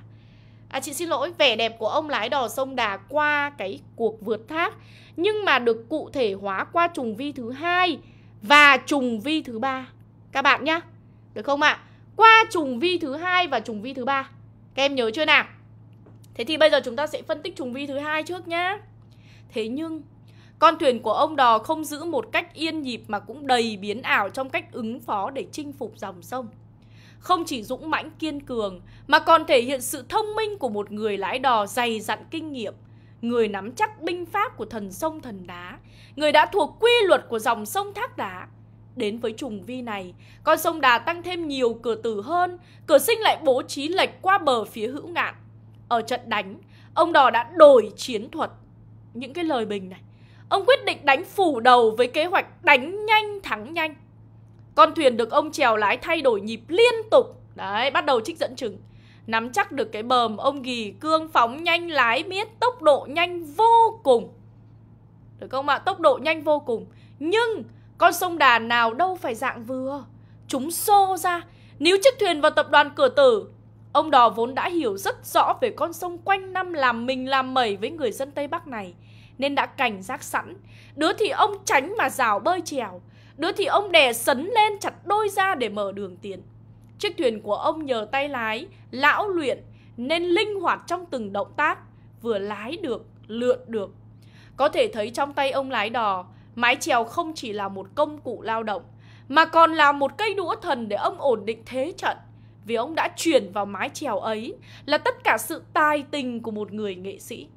À chị xin lỗi, vẻ đẹp của ông lái đò sông Đà qua cái cuộc vượt thác nhưng mà được cụ thể hóa qua trùng vi thứ hai và trùng vi thứ ba. Các bạn nhá. Được không ạ? À? Qua trùng vi thứ hai và trùng vi thứ ba. Các em nhớ chưa nào? Thế thì bây giờ chúng ta sẽ phân tích trùng vi thứ hai trước nhá. Thế nhưng con thuyền của ông Đò không giữ một cách yên nhịp mà cũng đầy biến ảo trong cách ứng phó để chinh phục dòng sông. Không chỉ dũng mãnh kiên cường mà còn thể hiện sự thông minh của một người lái đò dày dặn kinh nghiệm, người nắm chắc binh pháp của thần sông thần đá, người đã thuộc quy luật của dòng sông thác đá. Đến với trùng vi này, con sông Đà tăng thêm nhiều cửa tử hơn, cửa sinh lại bố trí lệch qua bờ phía hữu ngạn. Ở trận đánh, ông Đò đã đổi chiến thuật. Những cái lời bình này Ông quyết định đánh phủ đầu với kế hoạch đánh nhanh thắng nhanh. Con thuyền được ông chèo lái thay đổi nhịp liên tục. Đấy, bắt đầu trích dẫn chứng. Nắm chắc được cái bờm, ông ghi cương phóng nhanh lái miết tốc độ nhanh vô cùng. Được không ạ? Tốc độ nhanh vô cùng. Nhưng con sông Đà nào đâu phải dạng vừa. Chúng xô ra, níu chiếc thuyền vào tập đoàn cửa tử. Ông Đò vốn đã hiểu rất rõ về con sông quanh năm làm mình làm mẩy với người dân Tây Bắc này nên đã cảnh giác sẵn. Đứa thì ông tránh mà rào bơi trèo, đứa thì ông đè sấn lên chặt đôi ra để mở đường tiến. Chiếc thuyền của ông nhờ tay lái, lão luyện nên linh hoạt trong từng động tác, vừa lái được, lượn được. Có thể thấy trong tay ông lái đò, mái chèo không chỉ là một công cụ lao động, mà còn là một cây đũa thần để ông ổn định thế trận. Vì ông đã chuyển vào mái chèo ấy là tất cả sự tài tình của một người nghệ sĩ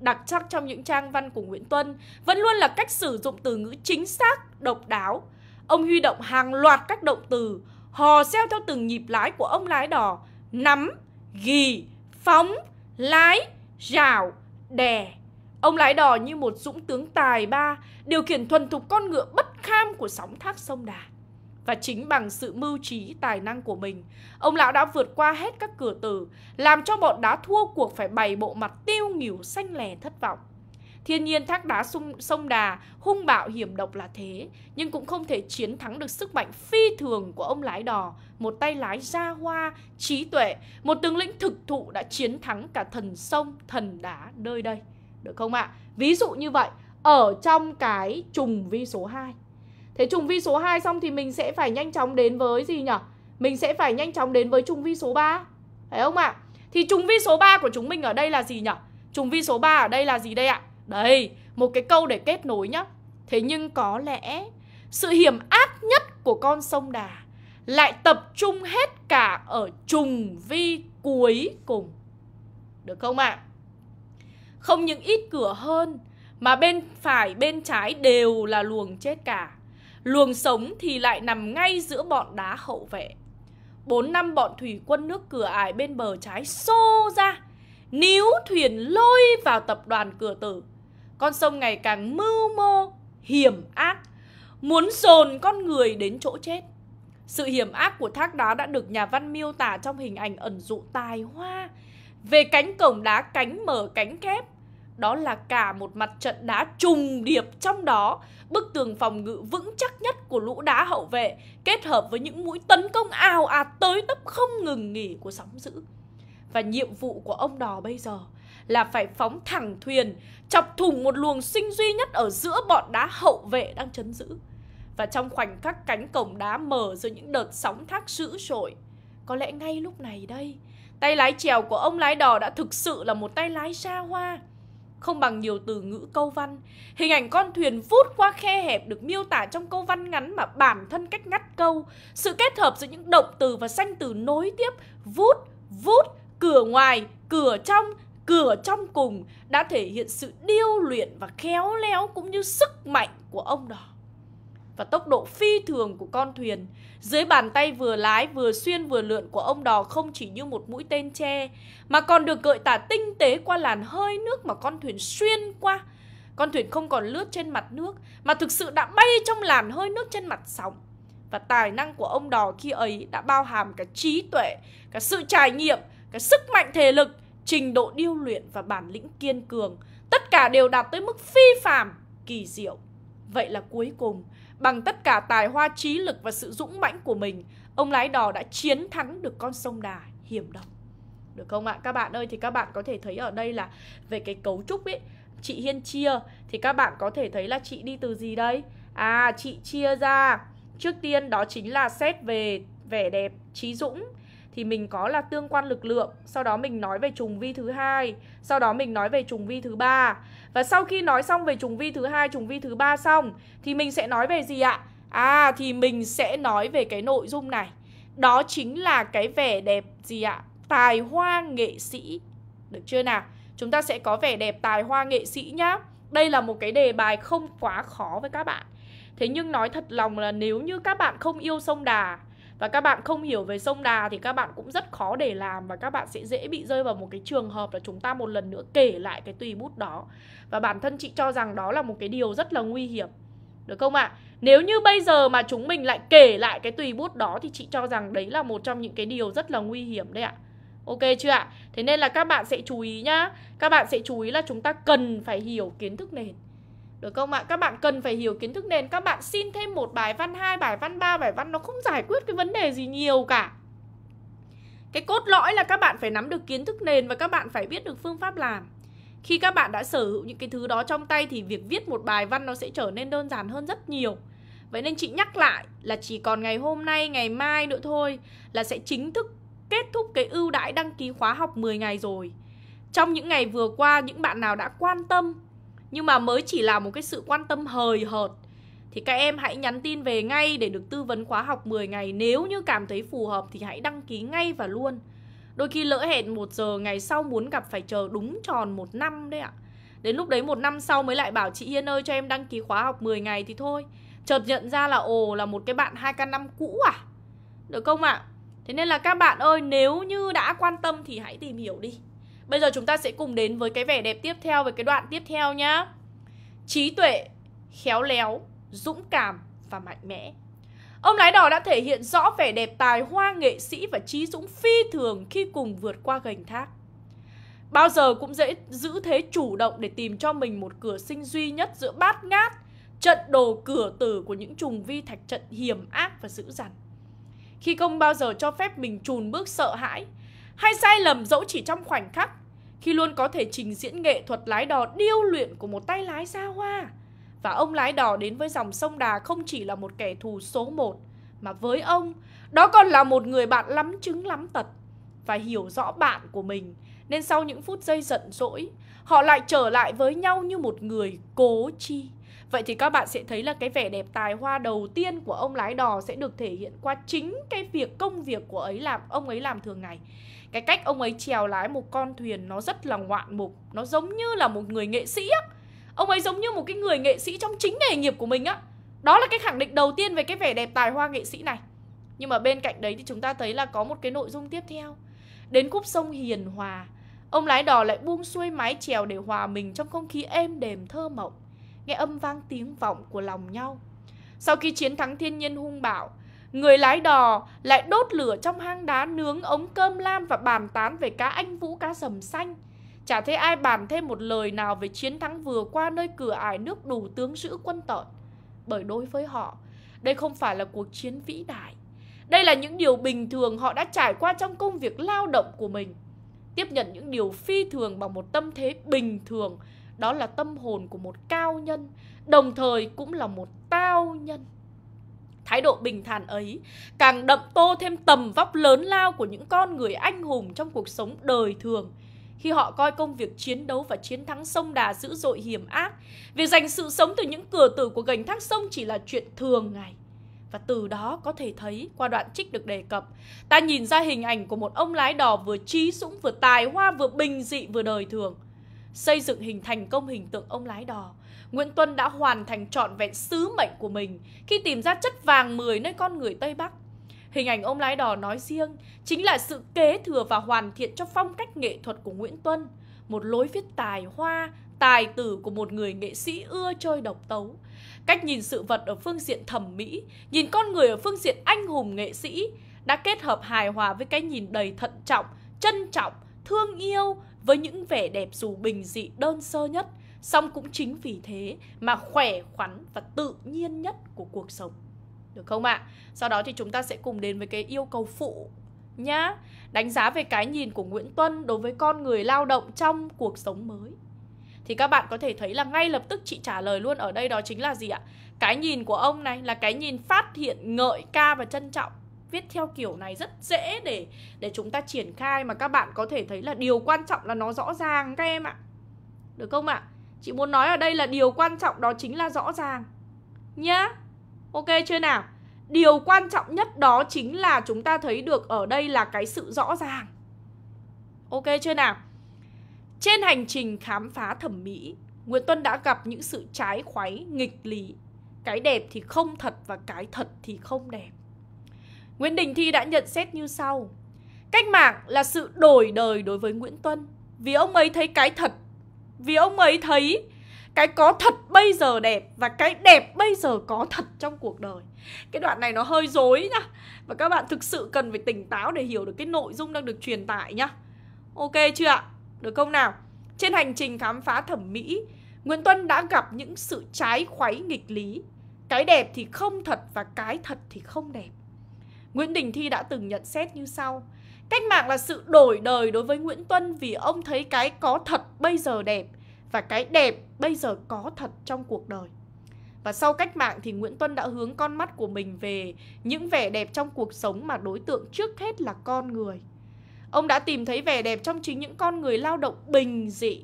đặc sắc trong những trang văn của Nguyễn Tuân vẫn luôn là cách sử dụng từ ngữ chính xác, độc đáo. Ông huy động hàng loạt các động từ, hò xeo theo từng nhịp lái của ông lái đò, nắm, ghi, phóng, lái, rào, đè. Ông lái đò như một dũng tướng tài ba, điều khiển thuần thục con ngựa bất kham của sóng thác sông Đà. Và chính bằng sự mưu trí, tài năng của mình, ông lão đã vượt qua hết các cửa tử, làm cho bọn đá thua cuộc phải bày bộ mặt tiêu nghỉu xanh lè thất vọng. Thiên nhiên thác đá sung, sông đà, hung bạo hiểm độc là thế, nhưng cũng không thể chiến thắng được sức mạnh phi thường của ông lái đò, một tay lái ra hoa, trí tuệ, một tướng lĩnh thực thụ đã chiến thắng cả thần sông, thần đá nơi đây. Được không ạ? Ví dụ như vậy, ở trong cái trùng vi số 2 Thế trùng vi số 2 xong thì mình sẽ phải nhanh chóng đến với gì nhỉ? Mình sẽ phải nhanh chóng đến với trùng vi số 3 thấy không ạ? À? Thì trùng vi số 3 của chúng mình ở đây là gì nhỉ? Trùng vi số 3 ở đây là gì đây ạ? Đây, một cái câu để kết nối nhá Thế nhưng có lẽ sự hiểm ác nhất của con sông Đà lại tập trung hết cả ở trùng vi cuối cùng. Được không ạ? À? Không những ít cửa hơn mà bên phải bên trái đều là luồng chết cả. Luồng sống thì lại nằm ngay giữa bọn đá hậu vệ Bốn năm bọn thủy quân nước cửa ải bên bờ trái xô ra Níu thuyền lôi vào tập đoàn cửa tử Con sông ngày càng mưu mô, hiểm ác Muốn dồn con người đến chỗ chết Sự hiểm ác của thác đá đã được nhà văn miêu tả trong hình ảnh ẩn dụ tài hoa Về cánh cổng đá cánh mở cánh kép đó là cả một mặt trận đá trùng điệp trong đó, bức tường phòng ngự vững chắc nhất của lũ đá hậu vệ kết hợp với những mũi tấn công ào ạt à tới tấp không ngừng nghỉ của sóng dữ. Và nhiệm vụ của ông đò bây giờ là phải phóng thẳng thuyền, chọc thủng một luồng sinh duy nhất ở giữa bọn đá hậu vệ đang chấn giữ. Và trong khoảnh khắc cánh cổng đá mở giữa những đợt sóng thác dữ dội, có lẽ ngay lúc này đây, tay lái chèo của ông lái đò đã thực sự là một tay lái xa hoa không bằng nhiều từ ngữ câu văn. Hình ảnh con thuyền vút qua khe hẹp được miêu tả trong câu văn ngắn mà bản thân cách ngắt câu. Sự kết hợp giữa những động từ và danh từ nối tiếp vút, vút, cửa ngoài, cửa trong, cửa trong cùng đã thể hiện sự điêu luyện và khéo léo cũng như sức mạnh của ông đó và tốc độ phi thường của con thuyền. Dưới bàn tay vừa lái vừa xuyên vừa lượn của ông đò không chỉ như một mũi tên tre, mà còn được gợi tả tinh tế qua làn hơi nước mà con thuyền xuyên qua. Con thuyền không còn lướt trên mặt nước, mà thực sự đã bay trong làn hơi nước trên mặt sóng. Và tài năng của ông đò khi ấy đã bao hàm cả trí tuệ, cả sự trải nghiệm, cả sức mạnh thể lực, trình độ điêu luyện và bản lĩnh kiên cường. Tất cả đều đạt tới mức phi phàm, kỳ diệu. Vậy là cuối cùng, Bằng tất cả tài hoa trí lực và sự dũng mãnh của mình, ông lái đò đã chiến thắng được con sông Đà hiểm độc. Được không ạ? Các bạn ơi thì các bạn có thể thấy ở đây là về cái cấu trúc ấy, chị Hiên chia thì các bạn có thể thấy là chị đi từ gì đây? À, chị chia ra. Trước tiên đó chính là xét về vẻ đẹp, trí dũng, thì mình có là tương quan lực lượng sau đó mình nói về trùng vi thứ hai sau đó mình nói về trùng vi thứ ba và sau khi nói xong về trùng vi thứ hai trùng vi thứ ba xong thì mình sẽ nói về gì ạ à thì mình sẽ nói về cái nội dung này đó chính là cái vẻ đẹp gì ạ tài hoa nghệ sĩ được chưa nào chúng ta sẽ có vẻ đẹp tài hoa nghệ sĩ nhá đây là một cái đề bài không quá khó với các bạn thế nhưng nói thật lòng là nếu như các bạn không yêu sông đà và các bạn không hiểu về sông đà thì các bạn cũng rất khó để làm và các bạn sẽ dễ bị rơi vào một cái trường hợp là chúng ta một lần nữa kể lại cái tùy bút đó và bản thân chị cho rằng đó là một cái điều rất là nguy hiểm được không ạ? À? Nếu như bây giờ mà chúng mình lại kể lại cái tùy bút đó thì chị cho rằng đấy là một trong những cái điều rất là nguy hiểm đấy ạ. À. Ok chưa ạ? Thế nên là các bạn sẽ chú ý nhá Các bạn sẽ chú ý là chúng ta cần phải hiểu kiến thức nền được không ạ? Các bạn cần phải hiểu kiến thức nền Các bạn xin thêm một bài văn, hai bài văn, ba bài văn Nó không giải quyết cái vấn đề gì nhiều cả Cái cốt lõi là các bạn phải nắm được kiến thức nền Và các bạn phải biết được phương pháp làm Khi các bạn đã sở hữu những cái thứ đó trong tay Thì việc viết một bài văn nó sẽ trở nên đơn giản hơn rất nhiều Vậy nên chị nhắc lại là chỉ còn ngày hôm nay, ngày mai nữa thôi Là sẽ chính thức kết thúc cái ưu đãi đăng ký khóa học 10 ngày rồi Trong những ngày vừa qua, những bạn nào đã quan tâm nhưng mà mới chỉ là một cái sự quan tâm hời hợt thì các em hãy nhắn tin về ngay để được tư vấn khóa học 10 ngày nếu như cảm thấy phù hợp thì hãy đăng ký ngay và luôn đôi khi lỡ hẹn một giờ ngày sau muốn gặp phải chờ đúng tròn một năm đấy ạ đến lúc đấy một năm sau mới lại bảo chị Hiên ơi cho em đăng ký khóa học 10 ngày thì thôi chợt nhận ra là ồ là một cái bạn 2 k năm cũ à được không ạ à? thế nên là các bạn ơi nếu như đã quan tâm thì hãy tìm hiểu đi Bây giờ chúng ta sẽ cùng đến với cái vẻ đẹp tiếp theo Với cái đoạn tiếp theo nhá Trí tuệ, khéo léo, dũng cảm và mạnh mẽ Ông lái đỏ đã thể hiện rõ vẻ đẹp tài hoa nghệ sĩ và trí dũng phi thường khi cùng vượt qua gành thác. Bao giờ cũng dễ giữ thế chủ động để tìm cho mình một cửa sinh duy nhất giữa bát ngát, trận đồ cửa tử của những trùng vi thạch trận hiểm ác và dữ dằn. Khi không bao giờ cho phép mình trùn bước sợ hãi, hay sai lầm dẫu chỉ trong khoảnh khắc, khi luôn có thể trình diễn nghệ thuật lái đò điêu luyện của một tay lái xa hoa. Và ông lái đò đến với dòng sông Đà không chỉ là một kẻ thù số một, mà với ông, đó còn là một người bạn lắm chứng lắm tật và hiểu rõ bạn của mình. Nên sau những phút giây giận dỗi, họ lại trở lại với nhau như một người cố chi. Vậy thì các bạn sẽ thấy là cái vẻ đẹp tài hoa đầu tiên của ông lái đò sẽ được thể hiện qua chính cái việc công việc của ấy làm ông ấy làm thường ngày cái cách ông ấy trèo lái một con thuyền nó rất là ngoạn mục nó giống như là một người nghệ sĩ á ông ấy giống như một cái người nghệ sĩ trong chính nghề nghiệp của mình á đó là cái khẳng định đầu tiên về cái vẻ đẹp tài hoa nghệ sĩ này nhưng mà bên cạnh đấy thì chúng ta thấy là có một cái nội dung tiếp theo đến khúc sông hiền hòa ông lái đò lại buông xuôi mái chèo để hòa mình trong không khí êm đềm thơ mộng nghe âm vang tiếng vọng của lòng nhau sau khi chiến thắng thiên nhiên hung bạo Người lái đò lại đốt lửa trong hang đá nướng ống cơm lam và bàn tán về cá anh vũ cá sầm xanh. Chả thấy ai bàn thêm một lời nào về chiến thắng vừa qua nơi cửa ải nước đủ tướng giữ quân tợn. Bởi đối với họ, đây không phải là cuộc chiến vĩ đại. Đây là những điều bình thường họ đã trải qua trong công việc lao động của mình. Tiếp nhận những điều phi thường bằng một tâm thế bình thường, đó là tâm hồn của một cao nhân, đồng thời cũng là một tao nhân. Thái độ bình thản ấy càng đậm tô thêm tầm vóc lớn lao của những con người anh hùng trong cuộc sống đời thường khi họ coi công việc chiến đấu và chiến thắng sông đà dữ dội hiểm ác. Việc giành sự sống từ những cửa tử của gành thác sông chỉ là chuyện thường ngày. Và từ đó có thể thấy qua đoạn trích được đề cập, ta nhìn ra hình ảnh của một ông lái đò vừa trí dũng vừa tài hoa vừa bình dị vừa đời thường. Xây dựng hình thành công hình tượng ông lái đò Nguyễn Tuân đã hoàn thành trọn vẹn sứ mệnh của mình khi tìm ra chất vàng 10 nơi con người Tây Bắc. Hình ảnh ông lái đò nói riêng chính là sự kế thừa và hoàn thiện cho phong cách nghệ thuật của Nguyễn Tuân, một lối viết tài hoa, tài tử của một người nghệ sĩ ưa chơi độc tấu. Cách nhìn sự vật ở phương diện thẩm mỹ, nhìn con người ở phương diện anh hùng nghệ sĩ đã kết hợp hài hòa với cái nhìn đầy thận trọng, trân trọng, thương yêu với những vẻ đẹp dù bình dị đơn sơ nhất – Xong cũng chính vì thế mà khỏe khoắn và tự nhiên nhất của cuộc sống Được không ạ? À? Sau đó thì chúng ta sẽ cùng đến với cái yêu cầu phụ nhá Đánh giá về cái nhìn của Nguyễn Tuân đối với con người lao động trong cuộc sống mới thì các bạn có thể thấy là ngay lập tức chị trả lời luôn ở đây đó chính là gì ạ? Cái nhìn của ông này là cái nhìn phát hiện, ngợi ca và trân trọng. Viết theo kiểu này rất dễ để để chúng ta triển khai mà các bạn có thể thấy là điều quan trọng là nó rõ ràng các em ạ. Được không ạ? Chị muốn nói ở đây là điều quan trọng đó chính là rõ ràng Nhá Ok chưa nào Điều quan trọng nhất đó chính là chúng ta thấy được ở đây là cái sự rõ ràng Ok chưa nào Trên hành trình khám phá thẩm mỹ Nguyễn Tuân đã gặp những sự trái khoáy, nghịch lý Cái đẹp thì không thật và cái thật thì không đẹp Nguyễn Đình Thi đã nhận xét như sau Cách mạng là sự đổi đời đối với Nguyễn Tuân Vì ông ấy thấy cái thật vì ông ấy thấy cái có thật bây giờ đẹp và cái đẹp bây giờ có thật trong cuộc đời. Cái đoạn này nó hơi dối nhá. Và các bạn thực sự cần phải tỉnh táo để hiểu được cái nội dung đang được truyền tải nhá. Ok chưa ạ? Được không nào? Trên hành trình khám phá thẩm mỹ, Nguyễn Tuân đã gặp những sự trái khuấy nghịch lý. Cái đẹp thì không thật và cái thật thì không đẹp. Nguyễn Đình Thi đã từng nhận xét như sau: Cách mạng là sự đổi đời đối với Nguyễn Tuân vì ông thấy cái có thật bây giờ đẹp và cái đẹp bây giờ có thật trong cuộc đời. Và sau cách mạng thì Nguyễn Tuân đã hướng con mắt của mình về những vẻ đẹp trong cuộc sống mà đối tượng trước hết là con người. Ông đã tìm thấy vẻ đẹp trong chính những con người lao động bình dị.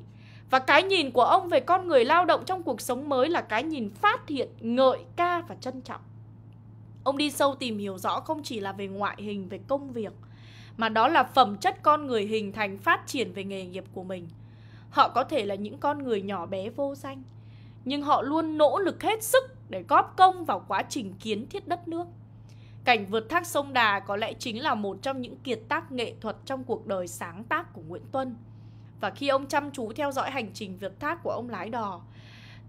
Và cái nhìn của ông về con người lao động trong cuộc sống mới là cái nhìn phát hiện, ngợi ca và trân trọng. Ông đi sâu tìm hiểu rõ không chỉ là về ngoại hình, về công việc mà đó là phẩm chất con người hình thành phát triển về nghề nghiệp của mình. Họ có thể là những con người nhỏ bé vô danh, nhưng họ luôn nỗ lực hết sức để góp công vào quá trình kiến thiết đất nước. Cảnh vượt thác sông Đà có lẽ chính là một trong những kiệt tác nghệ thuật trong cuộc đời sáng tác của Nguyễn Tuân. Và khi ông chăm chú theo dõi hành trình vượt thác của ông lái đò,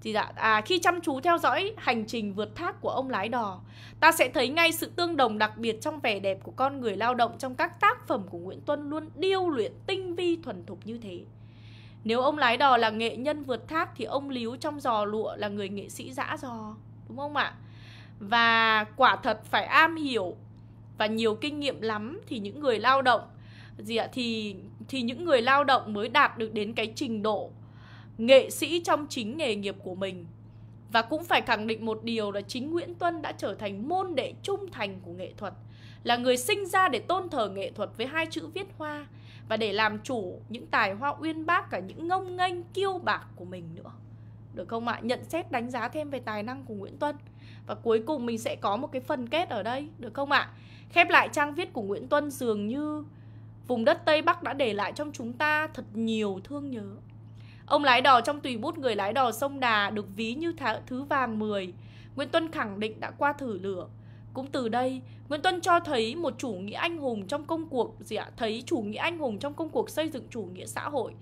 gì dạ à khi chăm chú theo dõi hành trình vượt thác của ông lái đò ta sẽ thấy ngay sự tương đồng đặc biệt trong vẻ đẹp của con người lao động trong các tác phẩm của nguyễn tuân luôn điêu luyện tinh vi thuần thục như thế nếu ông lái đò là nghệ nhân vượt thác thì ông líu trong giò lụa là người nghệ sĩ dã dò đúng không ạ và quả thật phải am hiểu và nhiều kinh nghiệm lắm thì những người lao động gì ạ thì thì những người lao động mới đạt được đến cái trình độ nghệ sĩ trong chính nghề nghiệp của mình và cũng phải khẳng định một điều là chính Nguyễn Tuân đã trở thành môn đệ trung thành của nghệ thuật Là người sinh ra để tôn thờ nghệ thuật với hai chữ viết hoa Và để làm chủ những tài hoa uyên bác cả những ngông nghênh kiêu bạc của mình nữa Được không ạ? Nhận xét đánh giá thêm về tài năng của Nguyễn Tuân Và cuối cùng mình sẽ có một cái phần kết ở đây Được không ạ? Khép lại trang viết của Nguyễn Tuân dường như Vùng đất Tây Bắc đã để lại trong chúng ta thật nhiều thương nhớ Ông lái đò trong tùy bút người lái đò sông Đà được ví như thứ vàng 10. Nguyễn Tuân khẳng định đã qua thử lửa. Cũng từ đây, Nguyễn Tuân cho thấy một chủ nghĩa anh hùng trong công cuộc gì ạ? Thấy chủ nghĩa anh hùng trong công cuộc xây dựng chủ nghĩa xã hội.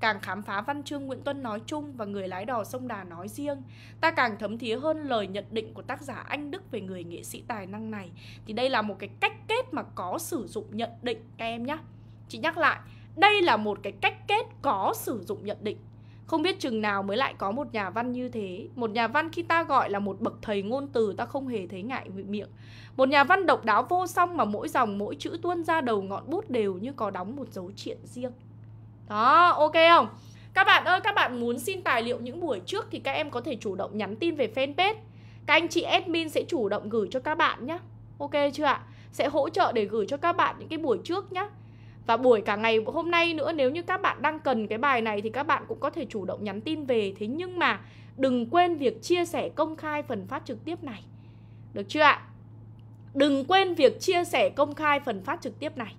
Càng khám phá văn chương Nguyễn Tuân nói chung và người lái đò sông Đà nói riêng, ta càng thấm thía hơn lời nhận định của tác giả Anh Đức về người nghệ sĩ tài năng này. Thì đây là một cái cách kết mà có sử dụng nhận định các em nhé. Chị nhắc lại, đây là một cái cách kết có sử dụng nhận định không biết chừng nào mới lại có một nhà văn như thế một nhà văn khi ta gọi là một bậc thầy ngôn từ ta không hề thấy ngại miệng một nhà văn độc đáo vô song mà mỗi dòng mỗi chữ tuôn ra đầu ngọn bút đều như có đóng một dấu triện riêng đó ok không các bạn ơi các bạn muốn xin tài liệu những buổi trước thì các em có thể chủ động nhắn tin về fanpage các anh chị admin sẽ chủ động gửi cho các bạn nhé ok chưa ạ sẽ hỗ trợ để gửi cho các bạn những cái buổi trước nhé và buổi cả ngày hôm nay nữa nếu như các bạn đang cần cái bài này thì các bạn cũng có thể chủ động nhắn tin về thế nhưng mà đừng quên việc chia sẻ công khai phần phát trực tiếp này được chưa ạ đừng quên việc chia sẻ công khai phần phát trực tiếp này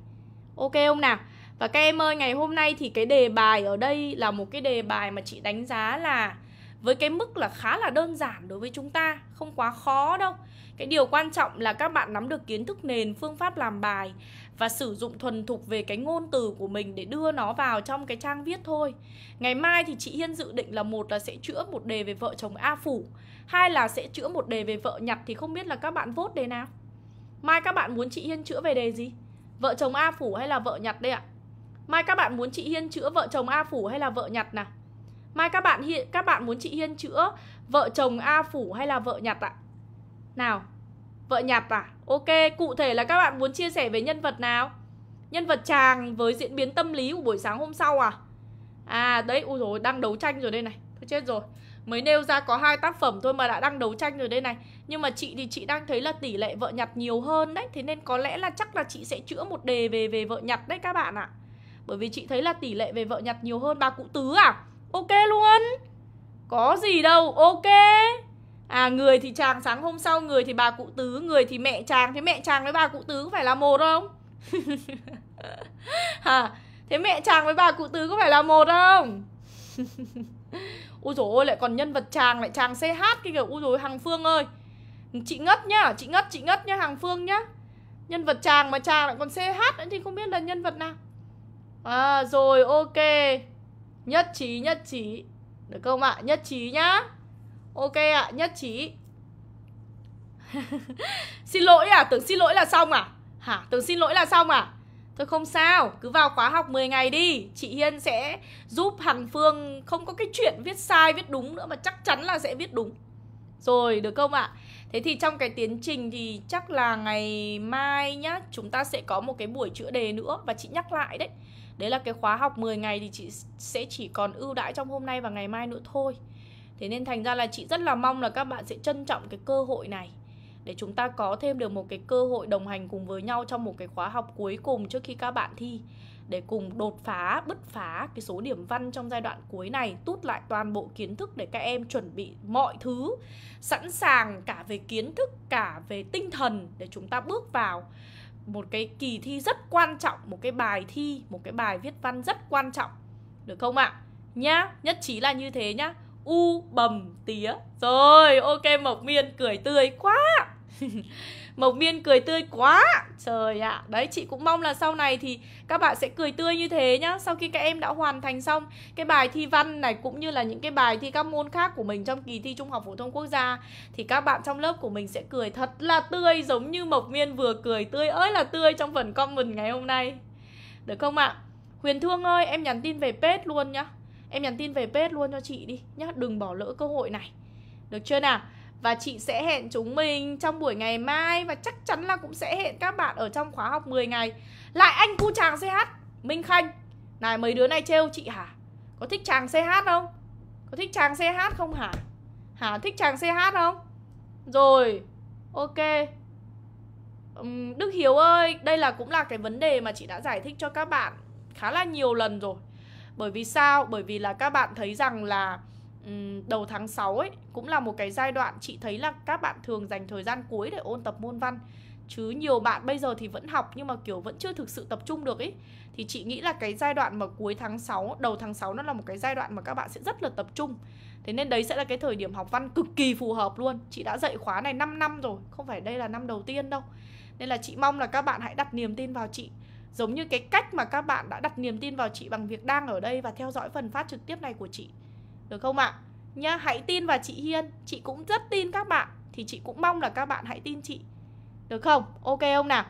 ok không nào và các em ơi ngày hôm nay thì cái đề bài ở đây là một cái đề bài mà chị đánh giá là với cái mức là khá là đơn giản đối với chúng ta, không quá khó đâu. Cái điều quan trọng là các bạn nắm được kiến thức nền, phương pháp làm bài và sử dụng thuần thục về cái ngôn từ của mình để đưa nó vào trong cái trang viết thôi. Ngày mai thì chị Hiên dự định là một là sẽ chữa một đề về vợ chồng A Phủ, hai là sẽ chữa một đề về vợ Nhặt thì không biết là các bạn vốt đề nào. Mai các bạn muốn chị Hiên chữa về đề gì? Vợ chồng A Phủ hay là vợ Nhặt đây ạ? Mai các bạn muốn chị Hiên chữa vợ chồng A Phủ hay là vợ Nhặt nào? Mai các bạn hiện các bạn muốn chị Hiên chữa vợ chồng A Phủ hay là vợ Nhặt ạ? Nào, Vợ nhặt à? Ok, cụ thể là các bạn muốn chia sẻ về nhân vật nào? Nhân vật chàng với diễn biến tâm lý của buổi sáng hôm sau à? À, đấy, ui rồi đang đấu tranh rồi đây này Thôi chết rồi Mới nêu ra có hai tác phẩm thôi mà đã đang đấu tranh rồi đây này Nhưng mà chị thì chị đang thấy là tỷ lệ vợ nhặt nhiều hơn đấy Thế nên có lẽ là chắc là chị sẽ chữa một đề về về vợ nhặt đấy các bạn ạ à. Bởi vì chị thấy là tỷ lệ về vợ nhặt nhiều hơn bà cụ tứ à Ok luôn Có gì đâu, ok À người thì chàng sáng hôm sau Người thì bà cụ tứ Người thì mẹ chàng Thế mẹ chàng với bà cụ tứ có phải là một không? [laughs] hả thế mẹ chàng với bà cụ tứ có phải là một không? [laughs] Ôi dồi ôi lại còn nhân vật chàng Lại chàng CH cái kiểu Ôi dồi Hằng Phương ơi Chị ngất nhá Chị ngất chị ngất nhá Hằng Phương nhá Nhân vật chàng mà chàng lại còn CH nữa Thì không biết là nhân vật nào À rồi ok Nhất trí nhất trí Được không ạ? À? Nhất trí nhá Ok ạ, à, nhất trí [laughs] Xin lỗi à, tưởng xin lỗi là xong à Hả, tưởng xin lỗi là xong à Thôi không sao, cứ vào khóa học 10 ngày đi Chị Hiên sẽ giúp Hằng Phương không có cái chuyện viết sai, viết đúng nữa Mà chắc chắn là sẽ viết đúng Rồi, được không ạ? À? Thế thì trong cái tiến trình thì chắc là ngày mai nhá Chúng ta sẽ có một cái buổi chữa đề nữa Và chị nhắc lại đấy Đấy là cái khóa học 10 ngày thì chị sẽ chỉ còn ưu đãi trong hôm nay và ngày mai nữa thôi Thế nên thành ra là chị rất là mong là các bạn sẽ trân trọng cái cơ hội này để chúng ta có thêm được một cái cơ hội đồng hành cùng với nhau trong một cái khóa học cuối cùng trước khi các bạn thi để cùng đột phá, bứt phá cái số điểm văn trong giai đoạn cuối này, tút lại toàn bộ kiến thức để các em chuẩn bị mọi thứ, sẵn sàng cả về kiến thức, cả về tinh thần để chúng ta bước vào một cái kỳ thi rất quan trọng, một cái bài thi, một cái bài viết văn rất quan trọng. Được không ạ? À? Nhá, nhất trí là như thế nhá u bầm tía Rồi ok Mộc Miên cười tươi quá [laughs] Mộc Miên cười tươi quá Trời ạ à. Đấy chị cũng mong là sau này thì các bạn sẽ cười tươi như thế nhá Sau khi các em đã hoàn thành xong Cái bài thi văn này cũng như là những cái bài thi các môn khác của mình Trong kỳ thi Trung học Phổ thông Quốc gia Thì các bạn trong lớp của mình sẽ cười thật là tươi Giống như Mộc Miên vừa cười tươi ơi là tươi trong phần comment ngày hôm nay Được không ạ? À? Huyền Thương ơi em nhắn tin về pet luôn nhá Em nhắn tin về page luôn cho chị đi nhá Đừng bỏ lỡ cơ hội này Được chưa nào? Và chị sẽ hẹn chúng mình trong buổi ngày mai Và chắc chắn là cũng sẽ hẹn các bạn ở trong khóa học 10 ngày Lại anh cu chàng CH Minh Khanh Này mấy đứa này trêu chị hả? Có thích chàng CH không? Có thích chàng CH không hả? Hả thích chàng CH không? Rồi Ok Đức Hiếu ơi, đây là cũng là cái vấn đề mà chị đã giải thích cho các bạn khá là nhiều lần rồi bởi vì sao? Bởi vì là các bạn thấy rằng là đầu tháng 6 ấy cũng là một cái giai đoạn chị thấy là các bạn thường dành thời gian cuối để ôn tập môn văn chứ nhiều bạn bây giờ thì vẫn học nhưng mà kiểu vẫn chưa thực sự tập trung được ấy thì chị nghĩ là cái giai đoạn mà cuối tháng 6, đầu tháng 6 nó là một cái giai đoạn mà các bạn sẽ rất là tập trung. Thế nên đấy sẽ là cái thời điểm học văn cực kỳ phù hợp luôn. Chị đã dạy khóa này 5 năm rồi, không phải đây là năm đầu tiên đâu. Nên là chị mong là các bạn hãy đặt niềm tin vào chị. Giống như cái cách mà các bạn đã đặt niềm tin vào chị bằng việc đang ở đây và theo dõi phần phát trực tiếp này của chị. Được không ạ? À? Nhá, hãy tin vào chị Hiên, chị cũng rất tin các bạn thì chị cũng mong là các bạn hãy tin chị. Được không? Ok không nào?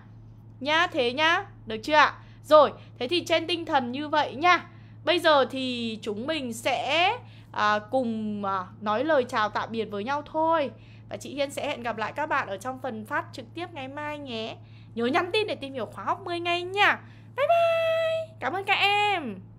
Nhá, thế nhá, được chưa ạ? Rồi, thế thì trên tinh thần như vậy nha. Bây giờ thì chúng mình sẽ à, cùng à, nói lời chào tạm biệt với nhau thôi. Và chị Hiên sẽ hẹn gặp lại các bạn ở trong phần phát trực tiếp ngày mai nhé. Nhớ nhắn tin để tìm hiểu khóa học 10 ngày nha Bye bye Cảm ơn các em